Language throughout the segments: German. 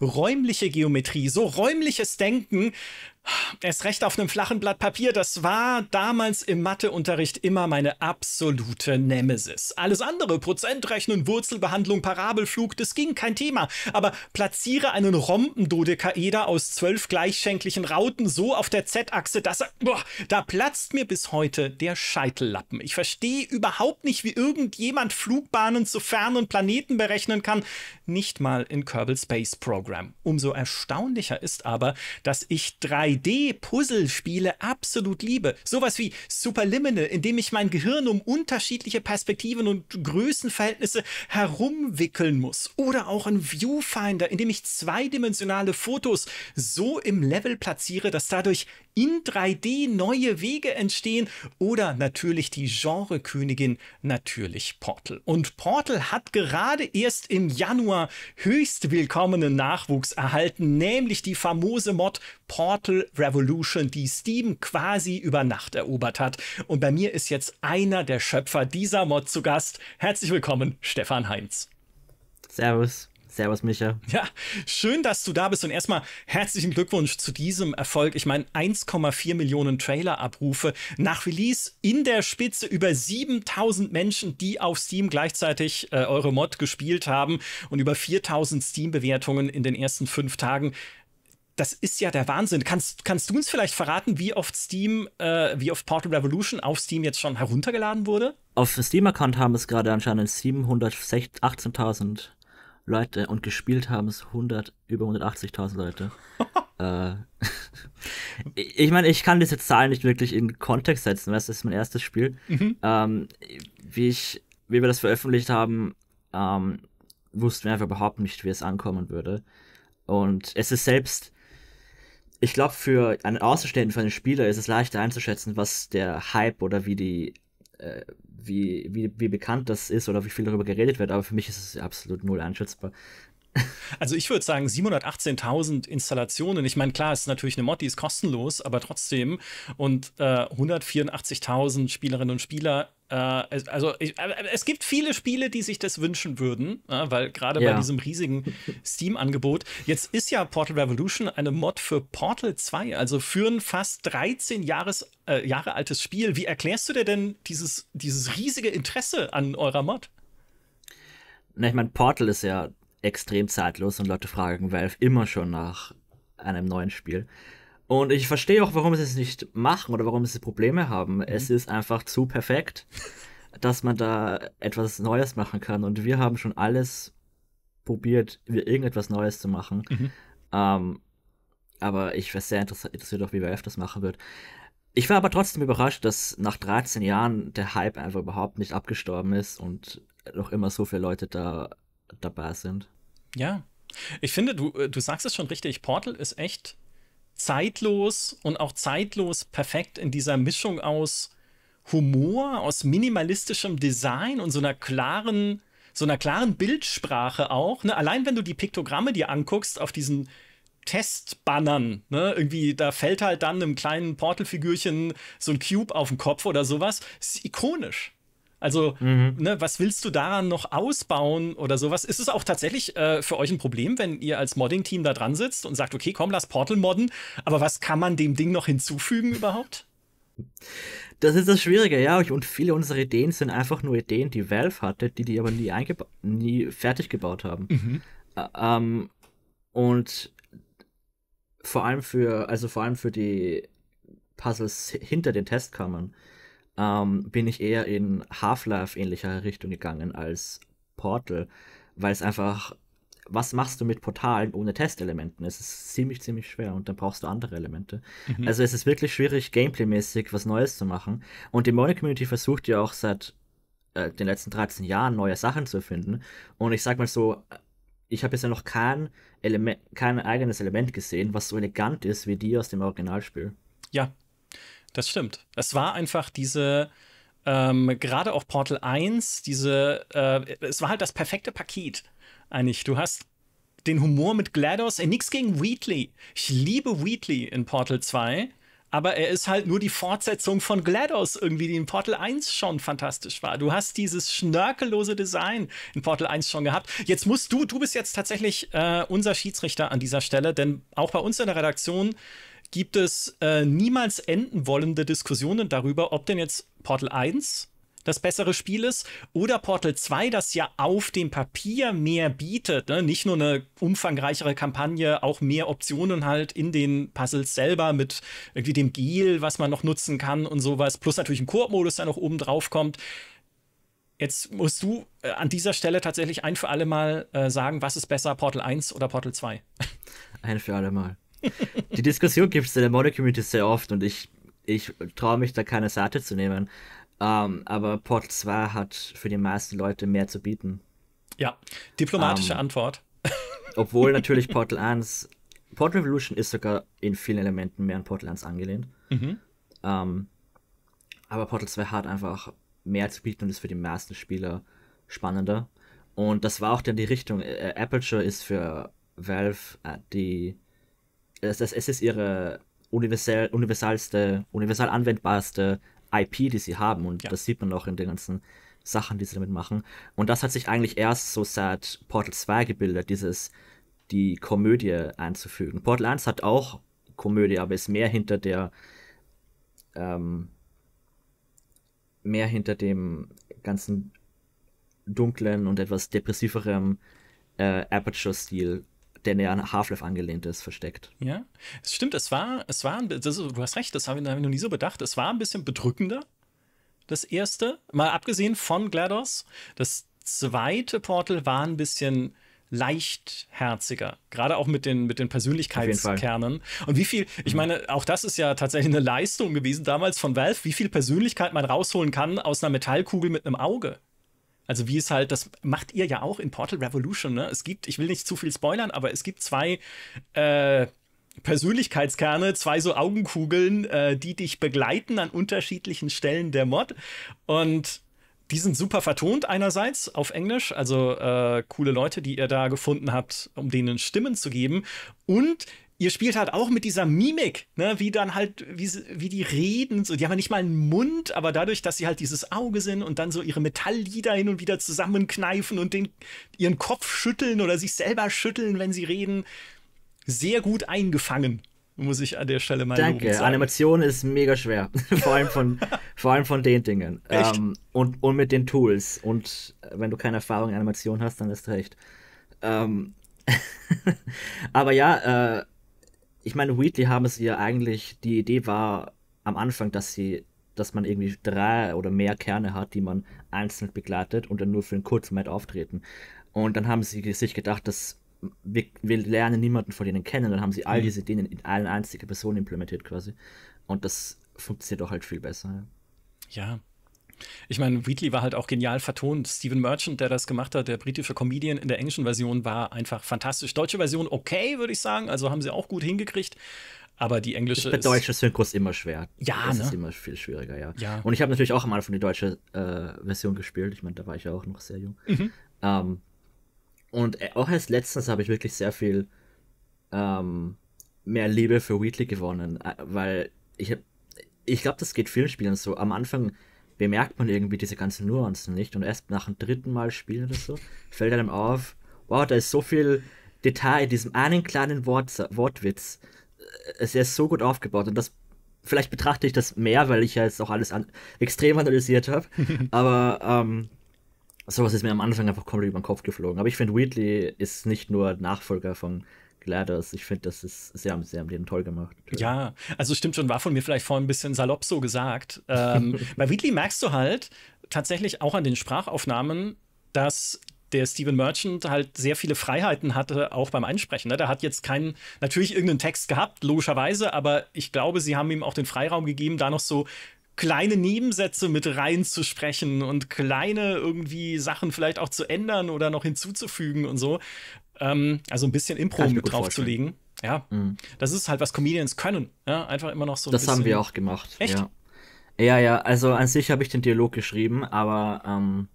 räumliche Geometrie, so räumliches Denken, Erst recht auf einem flachen Blatt Papier, das war damals im Matheunterricht immer meine absolute Nemesis. Alles andere, Prozentrechnen, Wurzelbehandlung, Parabelflug, das ging kein Thema. Aber platziere einen Rompendodekaeder aus zwölf gleichschenklichen Rauten so auf der Z-Achse, dass er. Boah, da platzt mir bis heute der Scheitellappen. Ich verstehe überhaupt nicht, wie irgendjemand Flugbahnen zu fernen Planeten berechnen kann. Nicht mal in Kerbal Space Program. Umso erstaunlicher ist aber, dass ich drei 3D-Puzzlespiele absolut liebe. Sowas wie Superliminal, in dem ich mein Gehirn um unterschiedliche Perspektiven und Größenverhältnisse herumwickeln muss. Oder auch ein Viewfinder, in dem ich zweidimensionale Fotos so im Level platziere, dass dadurch in 3D neue Wege entstehen. Oder natürlich die Genrekönigin, natürlich Portal. Und Portal hat gerade erst im Januar höchst willkommenen Nachwuchs erhalten, nämlich die famose Mod Portal Revolution, die Steam quasi über Nacht erobert hat. Und bei mir ist jetzt einer der Schöpfer dieser Mod zu Gast. Herzlich willkommen, Stefan Heinz. Servus. Servus, Micha. Ja, schön, dass du da bist und erstmal herzlichen Glückwunsch zu diesem Erfolg. Ich meine, 1,4 Millionen Trailer-Abrufe nach Release in der Spitze über 7000 Menschen, die auf Steam gleichzeitig äh, eure Mod gespielt haben und über 4000 Steam-Bewertungen in den ersten fünf Tagen das ist ja der Wahnsinn. Kannst, kannst du uns vielleicht verraten, wie oft Steam, äh, wie oft Portal Revolution auf Steam jetzt schon heruntergeladen wurde? Auf Steam-Account haben es gerade anscheinend 718.000 Leute und gespielt haben es 100, über 180.000 Leute. Äh, ich meine, ich kann diese Zahlen nicht wirklich in Kontext setzen, weil es ist mein erstes Spiel. Mhm. Ähm, wie, ich, wie wir das veröffentlicht haben, ähm, wussten wir einfach überhaupt nicht, wie es ankommen würde. Und es ist selbst ich glaube, für einen Außenstehenden, für einen Spieler ist es leichter einzuschätzen, was der Hype oder wie die, äh, wie, wie, wie bekannt das ist oder wie viel darüber geredet wird, aber für mich ist es absolut null einschätzbar. Also ich würde sagen 718.000 Installationen. Ich meine, klar, es ist natürlich eine Mod, die ist kostenlos, aber trotzdem. Und äh, 184.000 Spielerinnen und Spieler. Äh, also ich, äh, es gibt viele Spiele, die sich das wünschen würden, äh, weil gerade ja. bei diesem riesigen Steam-Angebot. Jetzt ist ja Portal Revolution eine Mod für Portal 2, also für ein fast 13 Jahres, äh, Jahre altes Spiel. Wie erklärst du dir denn dieses, dieses riesige Interesse an eurer Mod? Na, ich meine, Portal ist ja extrem zeitlos und Leute fragen Valve immer schon nach einem neuen Spiel. Und ich verstehe auch, warum sie es nicht machen oder warum sie Probleme haben. Mhm. Es ist einfach zu perfekt, dass man da etwas Neues machen kann. Und wir haben schon alles probiert, irgendetwas Neues zu machen. Mhm. Ähm, aber ich wäre sehr interessiert auch, wie Valve das machen wird. Ich war aber trotzdem überrascht, dass nach 13 Jahren der Hype einfach überhaupt nicht abgestorben ist und noch immer so viele Leute da dabei sind. Ja, ich finde, du, äh, du sagst es schon richtig, Portal ist echt zeitlos und auch zeitlos perfekt in dieser Mischung aus Humor, aus minimalistischem Design und so einer klaren, so einer klaren Bildsprache auch. Ne? Allein wenn du die Piktogramme dir anguckst auf diesen Testbannern, ne? Irgendwie, da fällt halt dann einem kleinen Portal-Figürchen so ein Cube auf den Kopf oder sowas. ist ikonisch. Also, mhm. ne, was willst du daran noch ausbauen oder sowas? Ist es auch tatsächlich äh, für euch ein Problem, wenn ihr als Modding-Team da dran sitzt und sagt, okay, komm, lass Portal modden, aber was kann man dem Ding noch hinzufügen überhaupt? Das ist das Schwierige, ja. Und viele unserer Ideen sind einfach nur Ideen, die Valve hatte, die die aber nie, nie fertig gebaut haben. Mhm. ähm, und vor allem für, also vor allem für die Puzzles hinter den Testkammern ähm, bin ich eher in Half-Life-ähnlicher Richtung gegangen als Portal, weil es einfach, was machst du mit Portalen ohne Testelementen? Es ist ziemlich, ziemlich schwer und dann brauchst du andere Elemente. Mhm. Also es ist wirklich schwierig, gameplaymäßig was Neues zu machen. Und die Moin Community versucht ja auch seit äh, den letzten 13 Jahren neue Sachen zu finden. Und ich sag mal so, ich habe bisher noch kein, Element, kein eigenes Element gesehen, was so elegant ist wie die aus dem Originalspiel. Ja, das stimmt. Es war einfach diese, ähm, gerade auch Portal 1, diese, äh, es war halt das perfekte Paket. Eigentlich, du hast den Humor mit GLaDOS, äh, nix gegen Wheatley. Ich liebe Wheatley in Portal 2 aber er ist halt nur die Fortsetzung von GLaDOS irgendwie, die in Portal 1 schon fantastisch war. Du hast dieses schnörkellose Design in Portal 1 schon gehabt. Jetzt musst du, du bist jetzt tatsächlich äh, unser Schiedsrichter an dieser Stelle, denn auch bei uns in der Redaktion gibt es äh, niemals enden wollende Diskussionen darüber, ob denn jetzt Portal 1 das bessere Spiel ist oder Portal 2, das ja auf dem Papier mehr bietet. Ne? Nicht nur eine umfangreichere Kampagne, auch mehr Optionen halt in den Puzzles selber mit irgendwie dem Gel, was man noch nutzen kann und sowas, plus natürlich ein Koop-Modus, der noch oben drauf kommt. Jetzt musst du äh, an dieser Stelle tatsächlich ein für alle Mal äh, sagen, was ist besser, Portal 1 oder Portal 2? Ein für alle Mal. Die Diskussion gibt es in der Modder-Community sehr oft und ich, ich traue mich da keine Seite zu nehmen. Um, ähm, aber Portal 2 hat für die meisten Leute mehr zu bieten. Ja, diplomatische um, ähm, Antwort. Obwohl natürlich Portal 1, Portal Revolution ist sogar in vielen Elementen mehr an Portal 1 angelehnt. Mhm. Um, ähm, aber Portal 2 hat einfach mehr zu bieten und ist für die meisten Spieler spannender. Und das war auch dann die Richtung. Äh, Aperture ist für Valve äh, die es, es ist ihre universell, universalste, universal anwendbarste IP, die sie haben. Und ja. das sieht man auch in den ganzen Sachen, die sie damit machen. Und das hat sich eigentlich erst so seit Portal 2 gebildet, dieses, die Komödie einzufügen. Portal 1 hat auch Komödie, aber ist mehr hinter der, ähm, mehr hinter dem ganzen dunklen und etwas depressiveren äh, Aperture-Stil der näher an Half-Life angelehnt ist, versteckt. Ja, es stimmt, es war, es war, das, du hast recht, das habe ich, ich noch nie so bedacht, es war ein bisschen bedrückender, das erste, mal abgesehen von GLaDOS. Das zweite Portal war ein bisschen leichtherziger, gerade auch mit den, mit den Persönlichkeitskernen. Und wie viel, ich meine, auch das ist ja tatsächlich eine Leistung gewesen damals von Valve, wie viel Persönlichkeit man rausholen kann aus einer Metallkugel mit einem Auge. Also wie es halt, das macht ihr ja auch in Portal Revolution, ne? Es gibt, ich will nicht zu viel spoilern, aber es gibt zwei äh, Persönlichkeitskerne, zwei so Augenkugeln, äh, die dich begleiten an unterschiedlichen Stellen der Mod. Und die sind super vertont einerseits auf Englisch, also äh, coole Leute, die ihr da gefunden habt, um denen Stimmen zu geben. Und ihr spielt halt auch mit dieser Mimik, ne? wie dann halt, wie, wie die reden. So. Die haben ja nicht mal einen Mund, aber dadurch, dass sie halt dieses Auge sind und dann so ihre Metalllieder hin und wieder zusammenkneifen und den, ihren Kopf schütteln oder sich selber schütteln, wenn sie reden, sehr gut eingefangen. Muss ich an der Stelle mal Danke. Sagen. Animation ist mega schwer. vor, allem von, vor allem von den Dingen. Ähm, und, und mit den Tools. Und wenn du keine Erfahrung in Animation hast, dann ist recht. Ähm, aber ja, äh, ich meine, Wheatley haben es ja eigentlich, die Idee war am Anfang, dass sie, dass man irgendwie drei oder mehr Kerne hat, die man einzeln begleitet und dann nur für einen kurzen Moment auftreten. Und dann haben sie sich gedacht, dass wir, wir lernen niemanden von denen kennen, dann haben sie all mhm. diese Dinge in eine einzige Person implementiert quasi. Und das funktioniert auch halt viel besser. Ja, ja ich meine, Wheatley war halt auch genial vertont. Stephen Merchant, der das gemacht hat, der britische Comedian in der englischen Version, war einfach fantastisch. Deutsche Version okay, würde ich sagen. Also haben sie auch gut hingekriegt. Aber die englische. Ist bei ist deutsche Synchros immer schwer. Ja, das ne? ist immer viel schwieriger, ja. ja. Und ich habe natürlich auch am Anfang die deutsche äh, Version gespielt. Ich meine, da war ich ja auch noch sehr jung. Mhm. Ähm, und äh, auch als letztens habe ich wirklich sehr viel ähm, mehr Liebe für Wheatley gewonnen, äh, weil ich Ich glaube, das geht vielen Spielern so. Am Anfang bemerkt man irgendwie diese ganzen Nuancen nicht. Und erst nach dem dritten Mal spielen oder so, fällt einem auf, wow, da ist so viel Detail in diesem einen kleinen Wort, Wortwitz. Es ist so gut aufgebaut. Und das vielleicht betrachte ich das mehr, weil ich ja jetzt auch alles an extrem analysiert habe. Aber ähm, sowas ist mir am Anfang einfach komplett über den Kopf geflogen. Aber ich finde, Wheatley ist nicht nur Nachfolger von GLaDOS. Ich finde, das ist, sie haben, sie haben den toll gemacht. Ja, also stimmt schon, war von mir vielleicht vorhin ein bisschen salopp so gesagt. Ähm, bei Wheatley merkst du halt tatsächlich auch an den Sprachaufnahmen, dass der Steven Merchant halt sehr viele Freiheiten hatte, auch beim Einsprechen. Ne? Der hat jetzt keinen, natürlich irgendeinen Text gehabt, logischerweise, aber ich glaube, sie haben ihm auch den Freiraum gegeben, da noch so kleine Nebensätze mit reinzusprechen und kleine irgendwie Sachen vielleicht auch zu ändern oder noch hinzuzufügen und so. Ähm, also ein bisschen Impro mit draufzulegen. Ja, mhm. das ist halt, was Comedians können. Ja, einfach immer noch so ein Das bisschen. haben wir auch gemacht. Echt? Ja. ja, ja also an sich habe ich den Dialog geschrieben, aber ähm,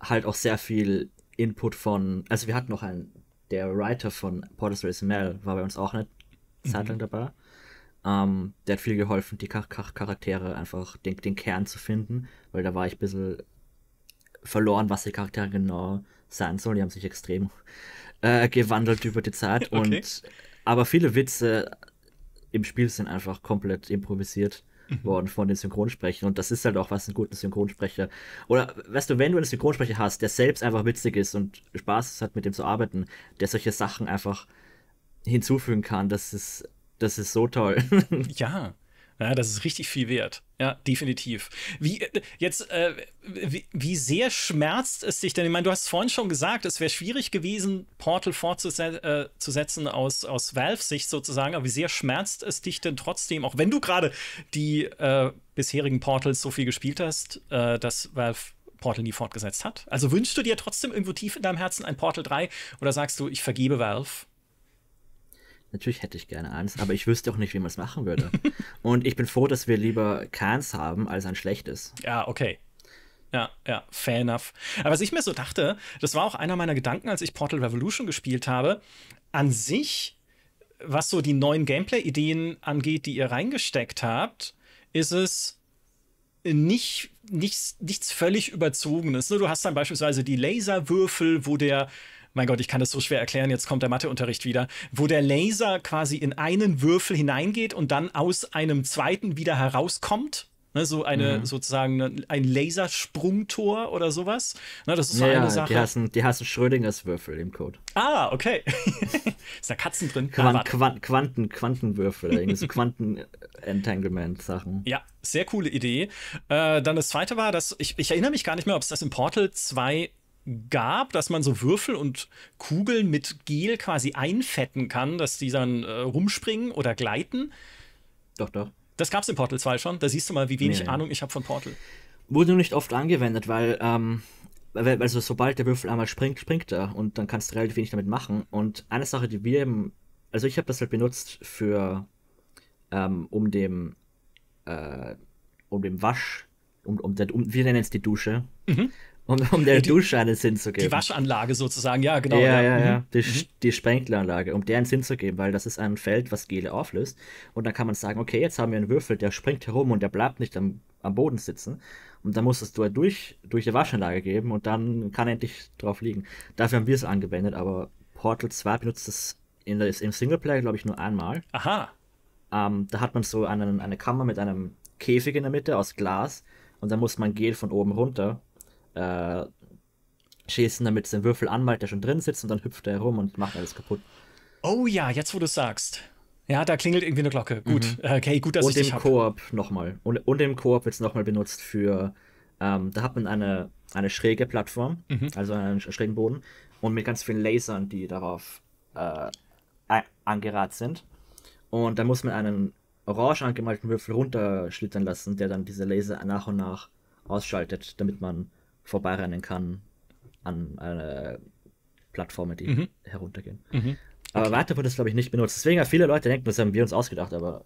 halt auch sehr viel Input von. Also wir hatten noch einen, der Writer von Portis Race Mel war bei uns auch eine mhm. Zeit lang mhm. dabei. Ähm, der hat viel geholfen, die Charaktere einfach den, den Kern zu finden, weil da war ich ein bisschen verloren, was die Charaktere genau sein sollen. Die haben sich extrem äh, gewandelt über die Zeit. okay. Und aber viele Witze im Spiel sind einfach komplett improvisiert mhm. worden von den Synchronsprechern. Und das ist halt auch was ein guter Synchronsprecher. Oder weißt du, wenn du einen Synchronsprecher hast, der selbst einfach witzig ist und Spaß hat, mit dem zu arbeiten, der solche Sachen einfach hinzufügen kann, das ist, das ist so toll. ja. Ja, das ist richtig viel wert. Ja, definitiv. Wie äh, jetzt, äh, wie, wie, sehr schmerzt es dich denn? Ich meine, du hast vorhin schon gesagt, es wäre schwierig gewesen, Portal fortzusetzen äh, aus, aus Valve-Sicht sozusagen, aber wie sehr schmerzt es dich denn trotzdem, auch wenn du gerade die äh, bisherigen Portals so viel gespielt hast, äh, dass Valve Portal nie fortgesetzt hat? Also wünschst du dir trotzdem irgendwo tief in deinem Herzen ein Portal 3 oder sagst du, ich vergebe Valve? Natürlich hätte ich gerne eins, aber ich wüsste auch nicht, wie man es machen würde. und ich bin froh, dass wir lieber keins haben, als ein schlechtes. Ja, okay. Ja, ja, fair enough. Aber was ich mir so dachte, das war auch einer meiner Gedanken, als ich Portal Revolution gespielt habe. An sich, was so die neuen Gameplay-Ideen angeht, die ihr reingesteckt habt, ist es nicht, nichts, nichts völlig Überzogenes. Ne, du hast dann beispielsweise die Laserwürfel, wo der mein Gott, ich kann das so schwer erklären, jetzt kommt der Matheunterricht wieder, wo der Laser quasi in einen Würfel hineingeht und dann aus einem zweiten wieder herauskommt. Ne, so eine mhm. sozusagen ne, ein Lasersprungtor oder sowas. Ne, das ist so eine Sache. Die hassen, die heißen Schrödingers Würfel im Code. Ah, okay. ist da Katzen drin? Quant, ah, Quant, Quanten, Quantenwürfel, irgendwie so Quanten-Entanglement-Sachen. Ja, sehr coole Idee. Äh, dann das zweite war, dass ich, ich erinnere mich gar nicht mehr, ob es das in Portal 2 gab, dass man so Würfel und Kugeln mit Gel quasi einfetten kann, dass die dann äh, rumspringen oder gleiten. Doch, doch. Das gab es in Portal 2 schon. Da siehst du mal, wie wenig nee, Ahnung ich habe von Portal. Wurde nur nicht oft angewendet, weil, ähm, also sobald der Würfel einmal springt, springt er und dann kannst du relativ wenig damit machen. Und eine Sache, die wir eben, also ich habe das halt benutzt für, ähm, um dem, äh, um dem Wasch, um, um, der, um wir nennen es die Dusche, mhm um, um der die, Dusche einen Sinn zu geben. Die Waschanlage sozusagen, ja, genau. Ja, ja, ja. ja. Die, mhm. die mhm. Sprenkleranlage, um der einen Sinn zu geben, weil das ist ein Feld, was Gele auflöst. Und dann kann man sagen, okay, jetzt haben wir einen Würfel, der springt herum und der bleibt nicht am, am Boden sitzen. Und dann musstest du durch, durch die Waschanlage geben und dann kann er endlich drauf liegen. Dafür haben wir es angewendet, aber Portal 2 benutzt es in, im Singleplayer, glaube ich, nur einmal. Aha. Ähm, da hat man so einen, eine Kammer mit einem Käfig in der Mitte aus Glas und dann muss man Gel von oben runter äh, schießen, damit es den Würfel anmalt, der schon drin sitzt und dann hüpft er herum und macht alles kaputt. Oh ja, jetzt wo du es sagst. Ja, da klingelt irgendwie eine Glocke. Gut, mhm. Äh, okay, gut, dass und ich dich habe. Und im Koop nochmal. Und, im Koop wird es nochmal benutzt für, ähm, da hat man eine, eine schräge Plattform, mhm. also einen schrägen Boden und mit ganz vielen Lasern, die darauf äh, angerat sind. Und da muss man einen orange angemalten Würfel runterschlittern lassen, der dann diese Laser nach und nach ausschaltet, damit man vorbeirennen kann an einer Plattform, die mhm. heruntergehen. Mhm. Okay. Aber weiter wird es, glaube ich, nicht benutzt. Deswegen, viele Leute denken, das haben wir uns ausgedacht, aber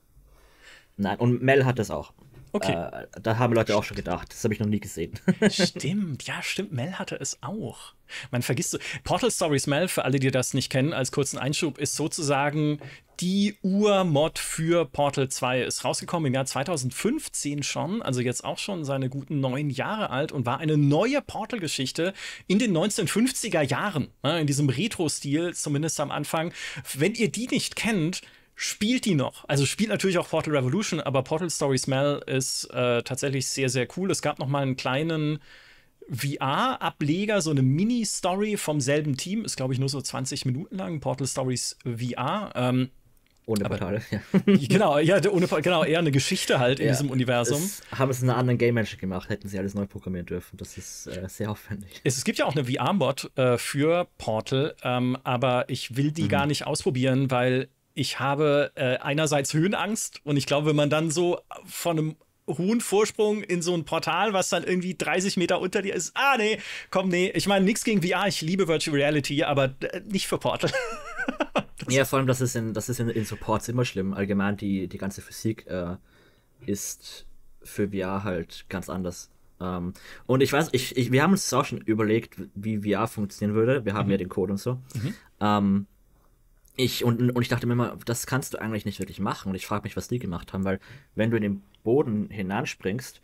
nein. Und Mel hat das auch. Okay. Äh, da haben Leute auch schon gedacht. Das habe ich noch nie gesehen. stimmt, ja, stimmt. Mel hatte es auch. Man vergisst so. Portal Stories Mel, für alle, die das nicht kennen, als kurzen Einschub, ist sozusagen die Ur-Mod für Portal 2 ist rausgekommen im Jahr 2015 schon, also jetzt auch schon seine guten neun Jahre alt und war eine neue Portal-Geschichte in den 1950er Jahren, ne, in diesem Retro-Stil, zumindest am Anfang. Wenn ihr die nicht kennt, spielt die noch. Also spielt natürlich auch Portal Revolution, aber Portal Story Smell ist äh, tatsächlich sehr, sehr cool. Es gab noch mal einen kleinen VR-Ableger, so eine Mini-Story vom selben Team, ist glaube ich nur so 20 Minuten lang, Portal Stories VR. Ähm, ohne aber, Portale, ja. genau, ja, ohne, genau, eher eine Geschichte halt in ja, diesem Universum. Es, haben es in einer anderen Game Engine gemacht, hätten sie alles neu programmieren dürfen. Das ist äh, sehr aufwendig. Es, es, gibt ja auch eine vr bot äh, für Portal, ähm, aber ich will die mhm. gar nicht ausprobieren, weil ich habe äh, einerseits Höhenangst und ich glaube, wenn man dann so von einem hohen Vorsprung in so ein Portal, was dann irgendwie 30 Meter unter dir ist. Ah, nee, komm, nee. Ich meine, nichts gegen VR, ich liebe Virtual Reality, aber äh, nicht für Portal. Ja, vor allem, das ist in, das ist in, in Supports immer schlimm. Allgemein, die, die ganze Physik äh, ist für VR halt ganz anders. Ähm, und ich weiß, ich, ich, wir haben uns auch schon überlegt, wie VR funktionieren würde. Wir haben mhm. ja den Code und so. Mhm. Ähm, ich, und, und ich dachte mir immer, das kannst du eigentlich nicht wirklich machen. Und ich frage mich, was die gemacht haben, weil wenn du in den Boden hineinspringst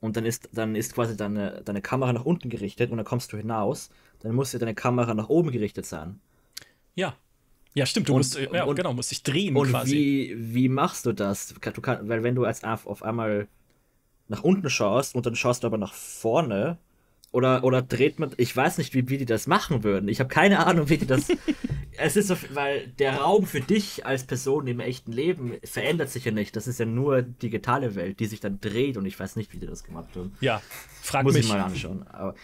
und dann ist, dann ist quasi deine, deine Kamera nach unten gerichtet und dann kommst du hinaus, dann muss ja deine Kamera nach oben gerichtet sein. Ja, ja, stimmt, du und, musst, äh, ja, und, genau, musst dich drehen und quasi. Wie, wie machst du das? Du kann, weil wenn du als auf einmal nach unten schaust und dann schaust du aber nach vorne, oder, oder dreht man. Ich weiß nicht, wie, wie die das machen würden. Ich habe keine Ahnung, wie die das. es ist so, weil der Raum für dich als Person im echten Leben verändert sich ja nicht. Das ist ja nur digitale Welt, die sich dann dreht und ich weiß nicht, wie die das gemacht haben. Ja, frag Muss mich. Muss ich mal anschauen. Aber,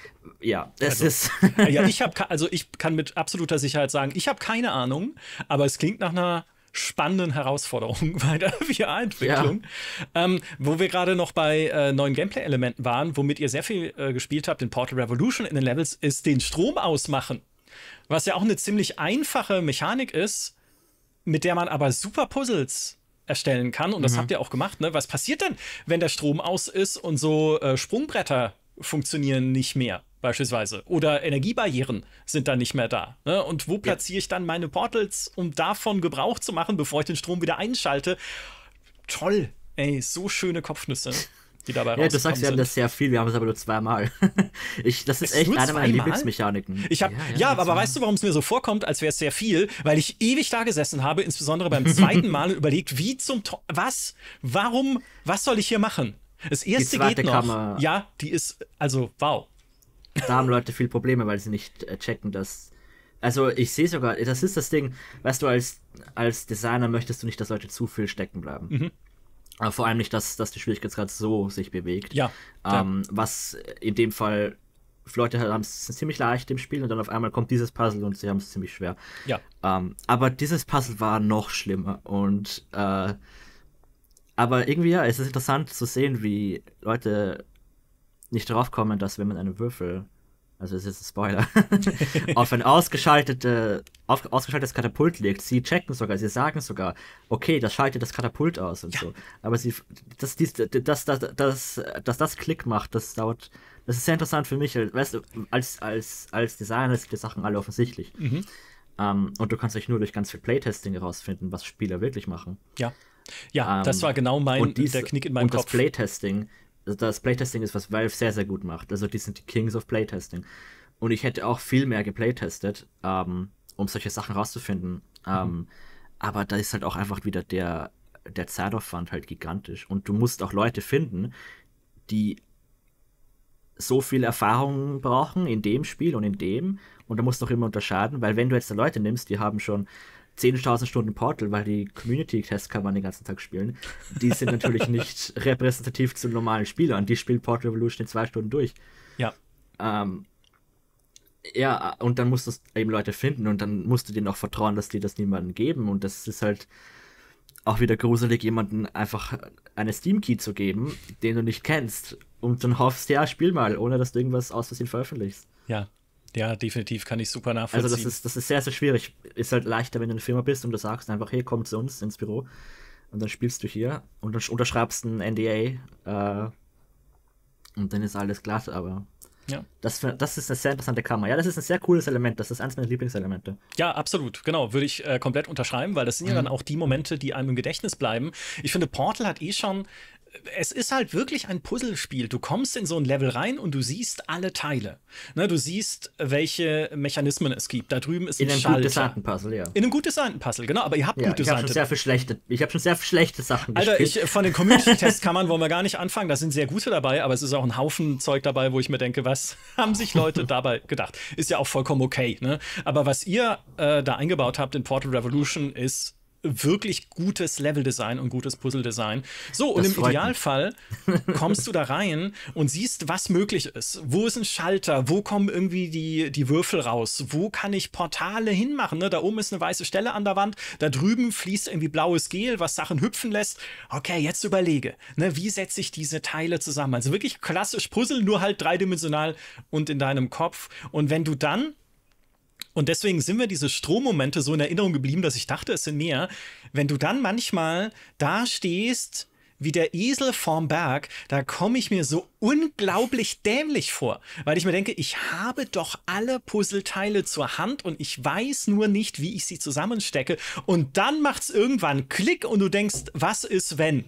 ja, es also, ist. ja, ich habe also ich kann mit absoluter Sicherheit sagen, ich habe keine Ahnung, aber es klingt nach einer spannenden Herausforderungen bei der VR-Entwicklung. Ja. Ähm, wo wir gerade noch bei äh, neuen Gameplay-Elementen waren, womit ihr sehr viel äh, gespielt habt in Portal Revolution in den Levels, ist den Strom ausmachen. Was ja auch eine ziemlich einfache Mechanik ist, mit der man aber super Puzzles erstellen kann. Und das mhm. habt ihr auch gemacht. Ne? Was passiert denn, wenn der Strom aus ist und so äh, Sprungbretter funktionieren nicht mehr? beispielsweise. Oder Energiebarrieren sind dann nicht mehr da. Ne? Und wo platziere ja. ich dann meine Portals, um davon Gebrauch zu machen, bevor ich den Strom wieder einschalte? Toll, ey, so schöne Kopfnüsse. Die dabei ja, du sagst, wir haben das sehr viel, wir haben es aber nur zweimal. Ich, das ist es echt eine meiner Lieblingsmechaniken. Ich hab, ja, ja, ja aber zweimal. weißt du, warum es mir so vorkommt, als wäre es sehr viel? Weil ich ewig da gesessen habe, insbesondere beim zweiten Mal, und überlegt, wie zum, to was, warum, was soll ich hier machen? Das erste geht noch. Kammer. Ja, die ist, also wow. Da haben Leute viel Probleme, weil sie nicht äh, checken, dass. Also ich sehe sogar, das ist das Ding, weißt du, als, als Designer möchtest du nicht, dass Leute zu viel stecken bleiben. Mhm. Aber vor allem nicht, dass, dass die Schwierigkeitsgrad so sich bewegt. Ja. Ähm, was in dem Fall, Leute halt haben es ziemlich leicht im Spiel und dann auf einmal kommt dieses Puzzle und sie haben es ziemlich schwer. Ja. Ähm, aber dieses Puzzle war noch schlimmer und. Äh, aber irgendwie, ja, es ist interessant zu sehen, wie Leute nicht kommen, dass wenn man einen Würfel, also es ist ein Spoiler, auf ein ausgeschaltete, auf, ausgeschaltetes Katapult legt, sie checken sogar, sie sagen sogar, okay, das schaltet das Katapult aus und ja. so. Aber sie, dass, dies, dass, dass, dass, dass das Klick macht, das dauert, das ist sehr interessant für mich, weißt du, als, als, als Designer sind die Sachen alle offensichtlich. Mhm. Um, ähm, und du kannst dich nur durch ganz viel Playtesting herausfinden, was Spieler wirklich machen. Ja. Ja, um, das ähm, war genau mein, dies, der Knick in meinem und Kopf. Und das Playtesting also das Playtesting ist, was Valve sehr, sehr gut macht. Also die sind die Kings of Playtesting. Und ich hätte auch viel mehr geplaytestet, ähm, um solche Sachen rauszufinden. Mhm. Ähm, aber da ist halt auch einfach wieder der, der Zeitaufwand halt gigantisch. Und du musst auch Leute finden, die so viel Erfahrung brauchen in dem Spiel und in dem. Und da musst du auch immer unterscheiden, weil wenn du jetzt Leute nimmst, die haben schon 10.000 Stunden Portal, weil die Community-Tests kann man den ganzen Tag spielen. Die sind natürlich nicht repräsentativ zu normalen Spielern. Die spielen Portal Revolution in zwei Stunden durch. Ja. Ähm, ja, und dann musst du eben Leute finden und dann musst du denen auch vertrauen, dass die das niemandem geben. Und das ist halt auch wieder gruselig, jemanden einfach eine Steam-Key zu geben, den du nicht kennst. Und dann hoffst, du, ja, spiel mal, ohne dass du irgendwas aus Versehen veröffentlichst. Ja. Ja, definitiv kann ich super nachvollziehen. Also das ist, das ist sehr, sehr schwierig. Ist halt leichter, wenn du eine Firma bist und du sagst einfach, hey, komm zu uns ins Büro und dann spielst du hier und dann unterschreibst ein NDA äh, und dann ist alles glatt, aber ja. Das, das ist eine sehr interessante Kamera. Ja, das ist ein sehr cooles Element. Das ist eines meiner Lieblingselemente. Ja, absolut. Genau. Würde ich äh, komplett unterschreiben, weil das sind mhm. ja dann auch die Momente, die einem im Gedächtnis bleiben. Ich finde, Portal hat eh schon es ist halt wirklich ein Puzzlespiel. Du kommst in so ein Level rein und du siehst alle Teile. Ne, du siehst, welche Mechanismen es gibt. Da drüben ist ein in einem Schalter. gut Puzzle, ja. In einem gut designten Puzzle, genau. Aber ihr habt ja, gut Ich habe schon sehr schlechte. Ich habe schon sehr schlechte Sachen Alter, gespielt. Ich, äh, von den Community-Tests kann man wollen wir gar nicht anfangen. Da sind sehr gute dabei, aber es ist auch ein Haufen Zeug dabei, wo ich mir denke, was haben sich Leute dabei gedacht? Ist ja auch vollkommen okay. Ne? Aber was ihr äh, da eingebaut habt in Portal Revolution ist wirklich gutes Level-Design und gutes Puzzle-Design. So, das und im Idealfall mich. kommst du da rein und siehst, was möglich ist. Wo ist ein Schalter? Wo kommen irgendwie die, die Würfel raus? Wo kann ich Portale hinmachen? Ne? Da oben ist eine weiße Stelle an der Wand, da drüben fließt irgendwie blaues Gel, was Sachen hüpfen lässt. Okay, jetzt überlege, ne? wie setze ich diese Teile zusammen? Also wirklich klassisch Puzzle, nur halt dreidimensional und in deinem Kopf. Und wenn du dann und deswegen sind mir diese Strommomente so in Erinnerung geblieben, dass ich dachte, es sind mehr. Wenn du dann manchmal da stehst, wie der Esel vorm Berg, da komme ich mir so unglaublich dämlich vor, weil ich mir denke, ich habe doch alle Puzzleteile zur Hand und ich weiß nur nicht, wie ich sie zusammenstecke. Und dann macht es irgendwann Klick und du denkst, was ist wenn?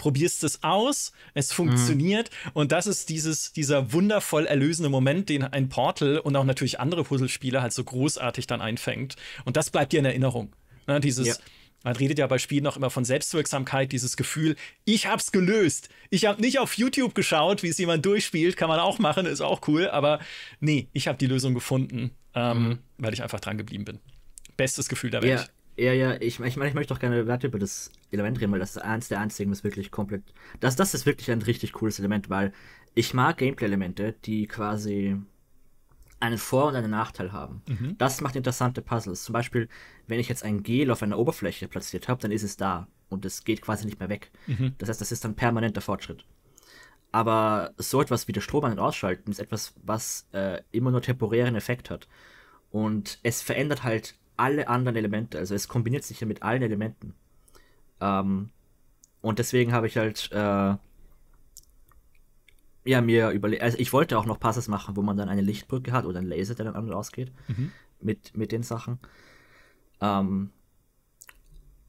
probierst es aus, es mhm. funktioniert mhm. und das ist dieses, dieser wundervoll erlösende Moment, den ein Portal und auch natürlich andere Puzzlespiele halt so großartig dann einfängt. Und das bleibt dir in Erinnerung. Ne, dieses, ja. Man redet ja bei Spielen auch immer von Selbstwirksamkeit, dieses Gefühl, ich hab's gelöst. Ich hab nicht auf YouTube geschaut, wie es jemand durchspielt, kann man auch machen, ist auch cool, aber nee, ich habe die Lösung gefunden, ähm, mhm. weil ich einfach dran geblieben bin. Bestes Gefühl der Welt. Ja, ja, ja, ich, ich meine, ich möchte doch gerne weiter über das Element reden, weil das ist eins der einzigen, was wirklich komplett. Das, das ist wirklich ein richtig cooles Element, weil ich mag Gameplay-Elemente, die quasi einen Vor- und einen Nachteil haben. Mhm. Das macht interessante Puzzles. Zum Beispiel, wenn ich jetzt ein Gel auf einer Oberfläche platziert habe, dann ist es da und es geht quasi nicht mehr weg. Mhm. Das heißt, das ist dann permanenter Fortschritt. Aber so etwas wie der Strom an und ausschalten ist etwas, was äh, immer nur temporären Effekt hat. Und es verändert halt alle anderen Elemente. Also es kombiniert sich ja mit allen Elementen. Ähm, und deswegen habe ich halt äh, ja mir überlegt, also ich wollte auch noch Passes machen, wo man dann eine Lichtbrücke hat oder ein Laser, der dann an und ausgeht mhm. mit, mit den Sachen. Ähm,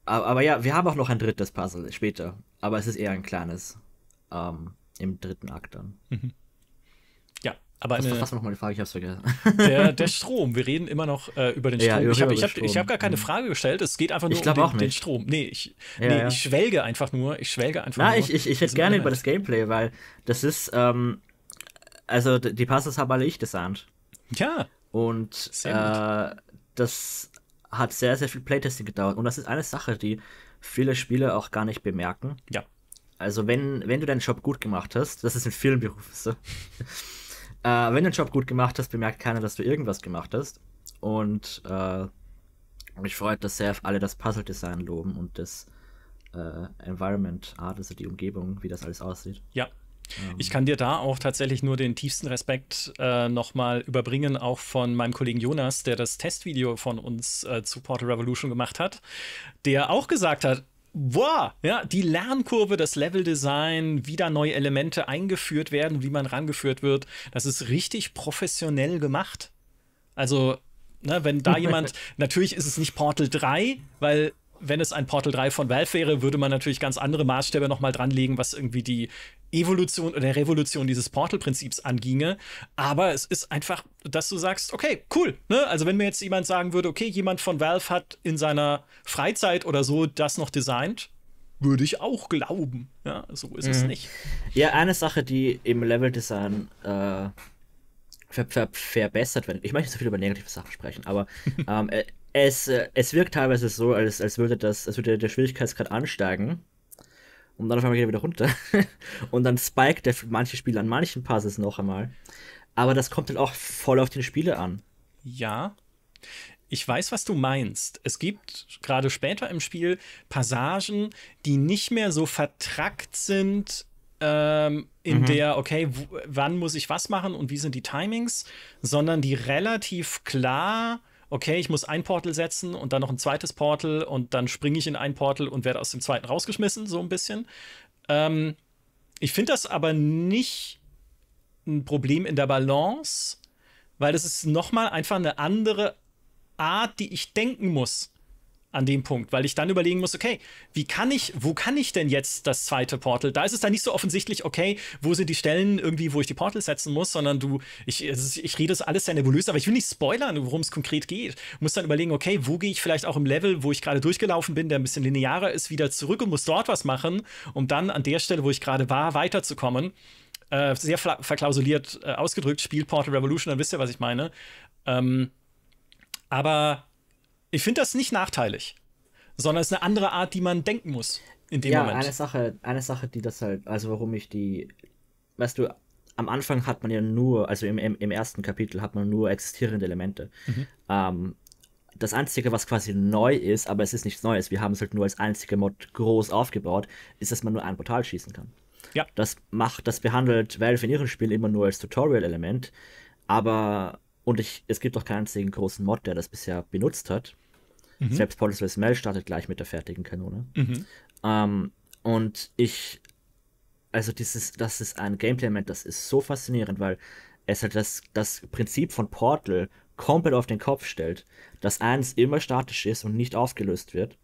aber, aber, ja, wir haben auch noch ein drittes Puzzle später, aber es ist eher ein kleines ähm, im dritten Akt dann. Mhm. Aber was, eine, was war nochmal die Frage? Ich hab's vergessen. Der, der Strom. Wir reden immer noch äh, über den Strom. Ja, ich habe hab, hab gar keine mhm. Frage gestellt. Es geht einfach nur um den, den, Strom. Nee, ich, ja, nee, ja. ich schwelge einfach nur. Ich schwelge einfach Na, nur. Ich, ich, ich hätte gerne über das Gameplay, weil das ist, ähm, also die Passes habe alle ich designt. Ja. Und äh, das hat sehr, sehr viel Playtesting gedauert. Und das ist eine Sache, die viele Spieler auch gar nicht bemerken. Ja. Also wenn, wenn du deinen Job gut gemacht hast, das ist in vielen Berufen so äh, wenn du den Job gut gemacht hast, bemerkt keiner, dass du irgendwas gemacht hast. Und äh, mich freut, dass sehr alle das Puzzle-Design loben und das äh, Environment Art, also die Umgebung, wie das alles aussieht. Ja. Ähm. Ich kann dir da auch tatsächlich nur den tiefsten Respekt äh, nochmal überbringen, auch von meinem Kollegen Jonas, der das Testvideo von uns äh, zu Portal Revolution gemacht hat, der auch gesagt hat, Boah, ja, die Lernkurve, das Leveldesign, wie da neue Elemente eingeführt werden, wie man rangeführt wird, das ist richtig professionell gemacht. Also, ne, wenn da jemand, natürlich ist es nicht Portal 3, weil wenn es ein Portal 3 von Valve wäre, würde man natürlich ganz andere Maßstäbe nochmal dranlegen, was irgendwie die Evolution oder Revolution dieses Portal-Prinzips anginge. Aber es ist einfach, dass du sagst, okay, cool. Ne? Also wenn mir jetzt jemand sagen würde, okay, jemand von Valve hat in seiner Freizeit oder so das noch designt, würde ich auch glauben. Ja, so ist mhm. es nicht. Ja, eine Sache, die im Leveldesign äh, ver ver verbessert wird. Ich möchte nicht so viel über negative Sachen sprechen, aber ähm, äh, es, äh, es wirkt teilweise so, als, als würde das, als würde der Schwierigkeitsgrad ansteigen und dann auf einmal geht er wieder runter. und dann spiked er für manche Spiele an manchen Passes noch einmal. Aber das kommt dann auch voll auf den Spieler an. Ja. Ich weiß, was du meinst. Es gibt gerade später im Spiel Passagen, die nicht mehr so vertrackt sind, ähm, in mhm. der, okay, wann muss ich was machen und wie sind die Timings, sondern die relativ klar okay, ich muss ein Portal setzen und dann noch ein zweites Portal und dann springe ich in ein Portal und werde aus dem zweiten rausgeschmissen, so ein bisschen. Ähm, ich finde das aber nicht ein Problem in der Balance, weil das ist nochmal einfach eine andere Art, die ich denken muss an dem Punkt, weil ich dann überlegen muss, okay, wie kann ich, wo kann ich denn jetzt das zweite Portal? Da ist es dann nicht so offensichtlich, okay, wo sind die Stellen irgendwie, wo ich die Portal setzen muss, sondern du, ich, ich rede das alles sehr nebulös, aber ich will nicht spoilern, worum es konkret geht. Muss dann überlegen, okay, wo gehe ich vielleicht auch im Level, wo ich gerade durchgelaufen bin, der ein bisschen linearer ist, wieder zurück und muss dort was machen, um dann an der Stelle, wo ich gerade war, weiterzukommen. Äh, sehr verklausuliert äh, ausgedrückt, spielt Portal Revolution, dann wisst ihr, was ich meine. Ähm, aber ich finde das nicht nachteilig, sondern es ist eine andere Art, die man denken muss in dem ja, Moment. Eine Sache, eine Sache, die das halt, also warum ich die, weißt du, am Anfang hat man ja nur, also im, im, ersten Kapitel hat man nur existierende Elemente. Mhm. Ähm, das Einzige, was quasi neu ist, aber es ist nichts Neues, wir haben es halt nur als einzige Mod groß aufgebaut, ist, dass man nur ein Portal schießen kann. Ja. Das macht, das behandelt Valve in ihrem Spiel immer nur als Tutorial-Element, aber und ich, es gibt auch keinen einzigen großen Mod, der das bisher benutzt hat. Mhm. Selbst Poltergeist Mel startet gleich mit der fertigen Kanone. Mhm. Ähm, und ich, also dieses, das ist ein Gameplay-Element, das ist so faszinierend, weil es halt das, das Prinzip von Portal komplett auf den Kopf stellt, dass eins immer statisch ist und nicht aufgelöst wird.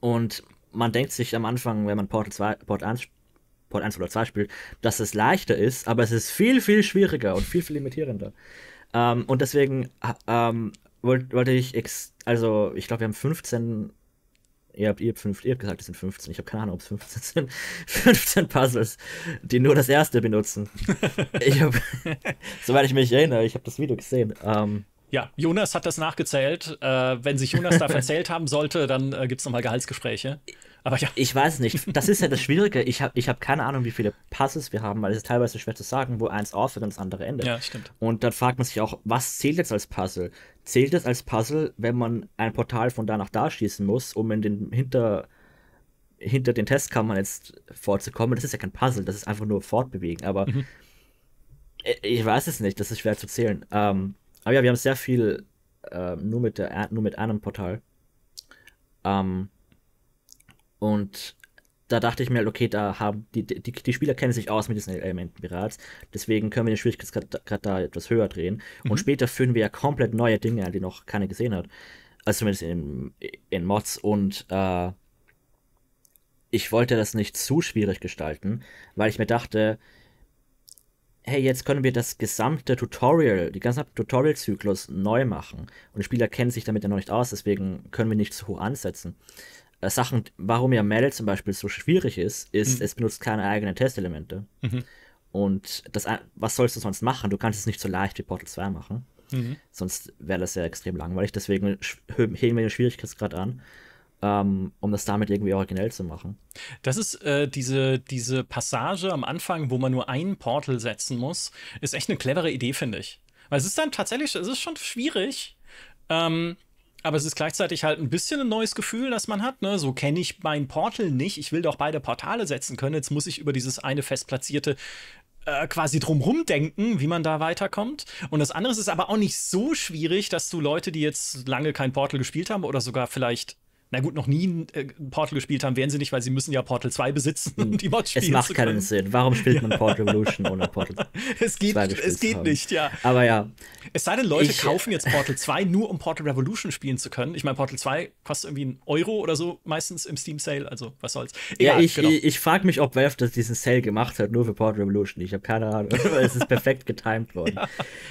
Und man denkt sich am Anfang, wenn man Portal 2, Port 1, Port 1 oder 2 spielt, dass es leichter ist, aber es ist viel, viel schwieriger und viel, viel limitierender. Ähm, und deswegen ähm, wollte ich, ex also ich glaube, wir haben 15 Ihr habt, ihr, habt fünf, ihr habt gesagt, es sind 15. Ich habe keine Ahnung, ob es 15 sind. 15 Puzzles, die nur das erste benutzen. ich hab, soweit ich mich erinnere, ich habe das Video gesehen. Ähm, ja, Jonas hat das nachgezählt. Äh, wenn sich Jonas da verzählt haben sollte, dann äh, gibt es nochmal Gehaltsgespräche. Aber ja. Ich weiß nicht. Das ist ja das Schwierige. Ich habe ich hab keine Ahnung, wie viele Passes wir haben, weil es ist teilweise schwer zu sagen, wo eins aufhört und das andere endet. Ja, stimmt. Und dann fragt man sich auch, was zählt jetzt als Puzzle? Zählt es als Puzzle, wenn man ein Portal von da nach da schießen muss, um in den hinter hinter den Testkammern jetzt vorzukommen? Das ist ja kein Puzzle, das ist einfach nur fortbewegen. Aber mhm. ich, ich weiß es nicht, das ist schwer zu zählen. Ähm, aber ja, wir haben sehr viel äh, nur, mit der, nur mit einem Portal. Ähm, und da dachte ich mir halt, okay, da haben die, die, die Spieler kennen sich aus mit diesen Elementen bereits, deswegen können wir den Schwierigkeitsgrad da etwas höher drehen. Mhm. Und später führen wir ja komplett neue Dinge ein, die noch keiner gesehen hat. Also zumindest in, in Mods. Und äh, ich wollte das nicht zu schwierig gestalten, weil ich mir dachte, hey, jetzt können wir das gesamte Tutorial, die ganze Tutorial-Zyklus neu machen. Und die Spieler kennen sich damit ja noch nicht aus, deswegen können wir nicht zu hoch ansetzen. Äh, Sachen, warum ja Mel zum Beispiel so schwierig ist, ist, mhm. es benutzt keine eigenen Testelemente. Mhm. Und das, was sollst du sonst machen? Du kannst es nicht so leicht wie Portal 2 machen. Mhm. Sonst wäre das ja extrem langweilig. Deswegen heben wir den Schwierigkeitsgrad an. Ähm, um das damit irgendwie originell zu machen. Das ist äh, diese, diese Passage am Anfang, wo man nur einen Portal setzen muss, ist echt eine clevere Idee, finde ich. Weil es ist dann tatsächlich, es ist schon schwierig, ähm, aber es ist gleichzeitig halt ein bisschen ein neues Gefühl, das man hat. Ne? So kenne ich mein Portal nicht. Ich will doch beide Portale setzen können. Jetzt muss ich über dieses eine festplatzierte äh, quasi drumrum denken, wie man da weiterkommt. Und das andere ist aber auch nicht so schwierig, dass du Leute, die jetzt lange kein Portal gespielt haben oder sogar vielleicht na gut, noch nie äh, Portal gespielt haben, werden sie nicht, weil sie müssen ja Portal 2 besitzen, um hm. die Mod spielen Es macht keinen Sinn. Warum spielt man Portal Revolution ohne Portal es geht, 2 Es geht haben? nicht, ja. Aber ja. Es sei denn, Leute ich, äh, kaufen jetzt Portal 2 nur, um Portal Revolution spielen zu können. Ich meine, Portal 2 kostet irgendwie einen Euro oder so meistens im Steam Sale, also was soll's. Egal, ja, ich, genau. ich, ich frage mich, ob Valve das diesen Sale gemacht hat, nur für Portal Revolution. Ich habe keine Ahnung. es ist perfekt getimed worden.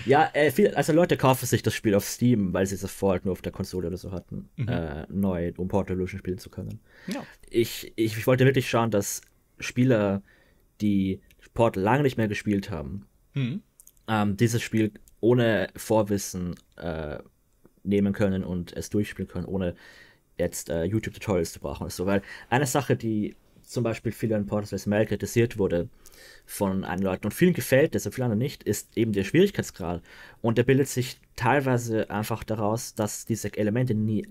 Ja, ja äh, viel, also Leute kaufen sich das Spiel auf Steam, weil sie es vorher nur auf der Konsole oder so hatten. Mhm. Äh, neu, um Portal Illusion spielen zu können. Ja. Ich, ich, ich wollte wirklich schauen, dass Spieler, die Portal lange nicht mehr gespielt haben, mhm. ähm, dieses Spiel ohne Vorwissen äh, nehmen können und es durchspielen können, ohne jetzt äh, YouTube-Tutorials zu brauchen. So, also, weil eine Sache, die zum Beispiel viel an Portal vs. Mail kritisiert wurde von einigen Leuten und vielen gefällt das und vielen anderen nicht, ist eben der Schwierigkeitsgrad. Und der bildet sich teilweise einfach daraus, dass diese Elemente nie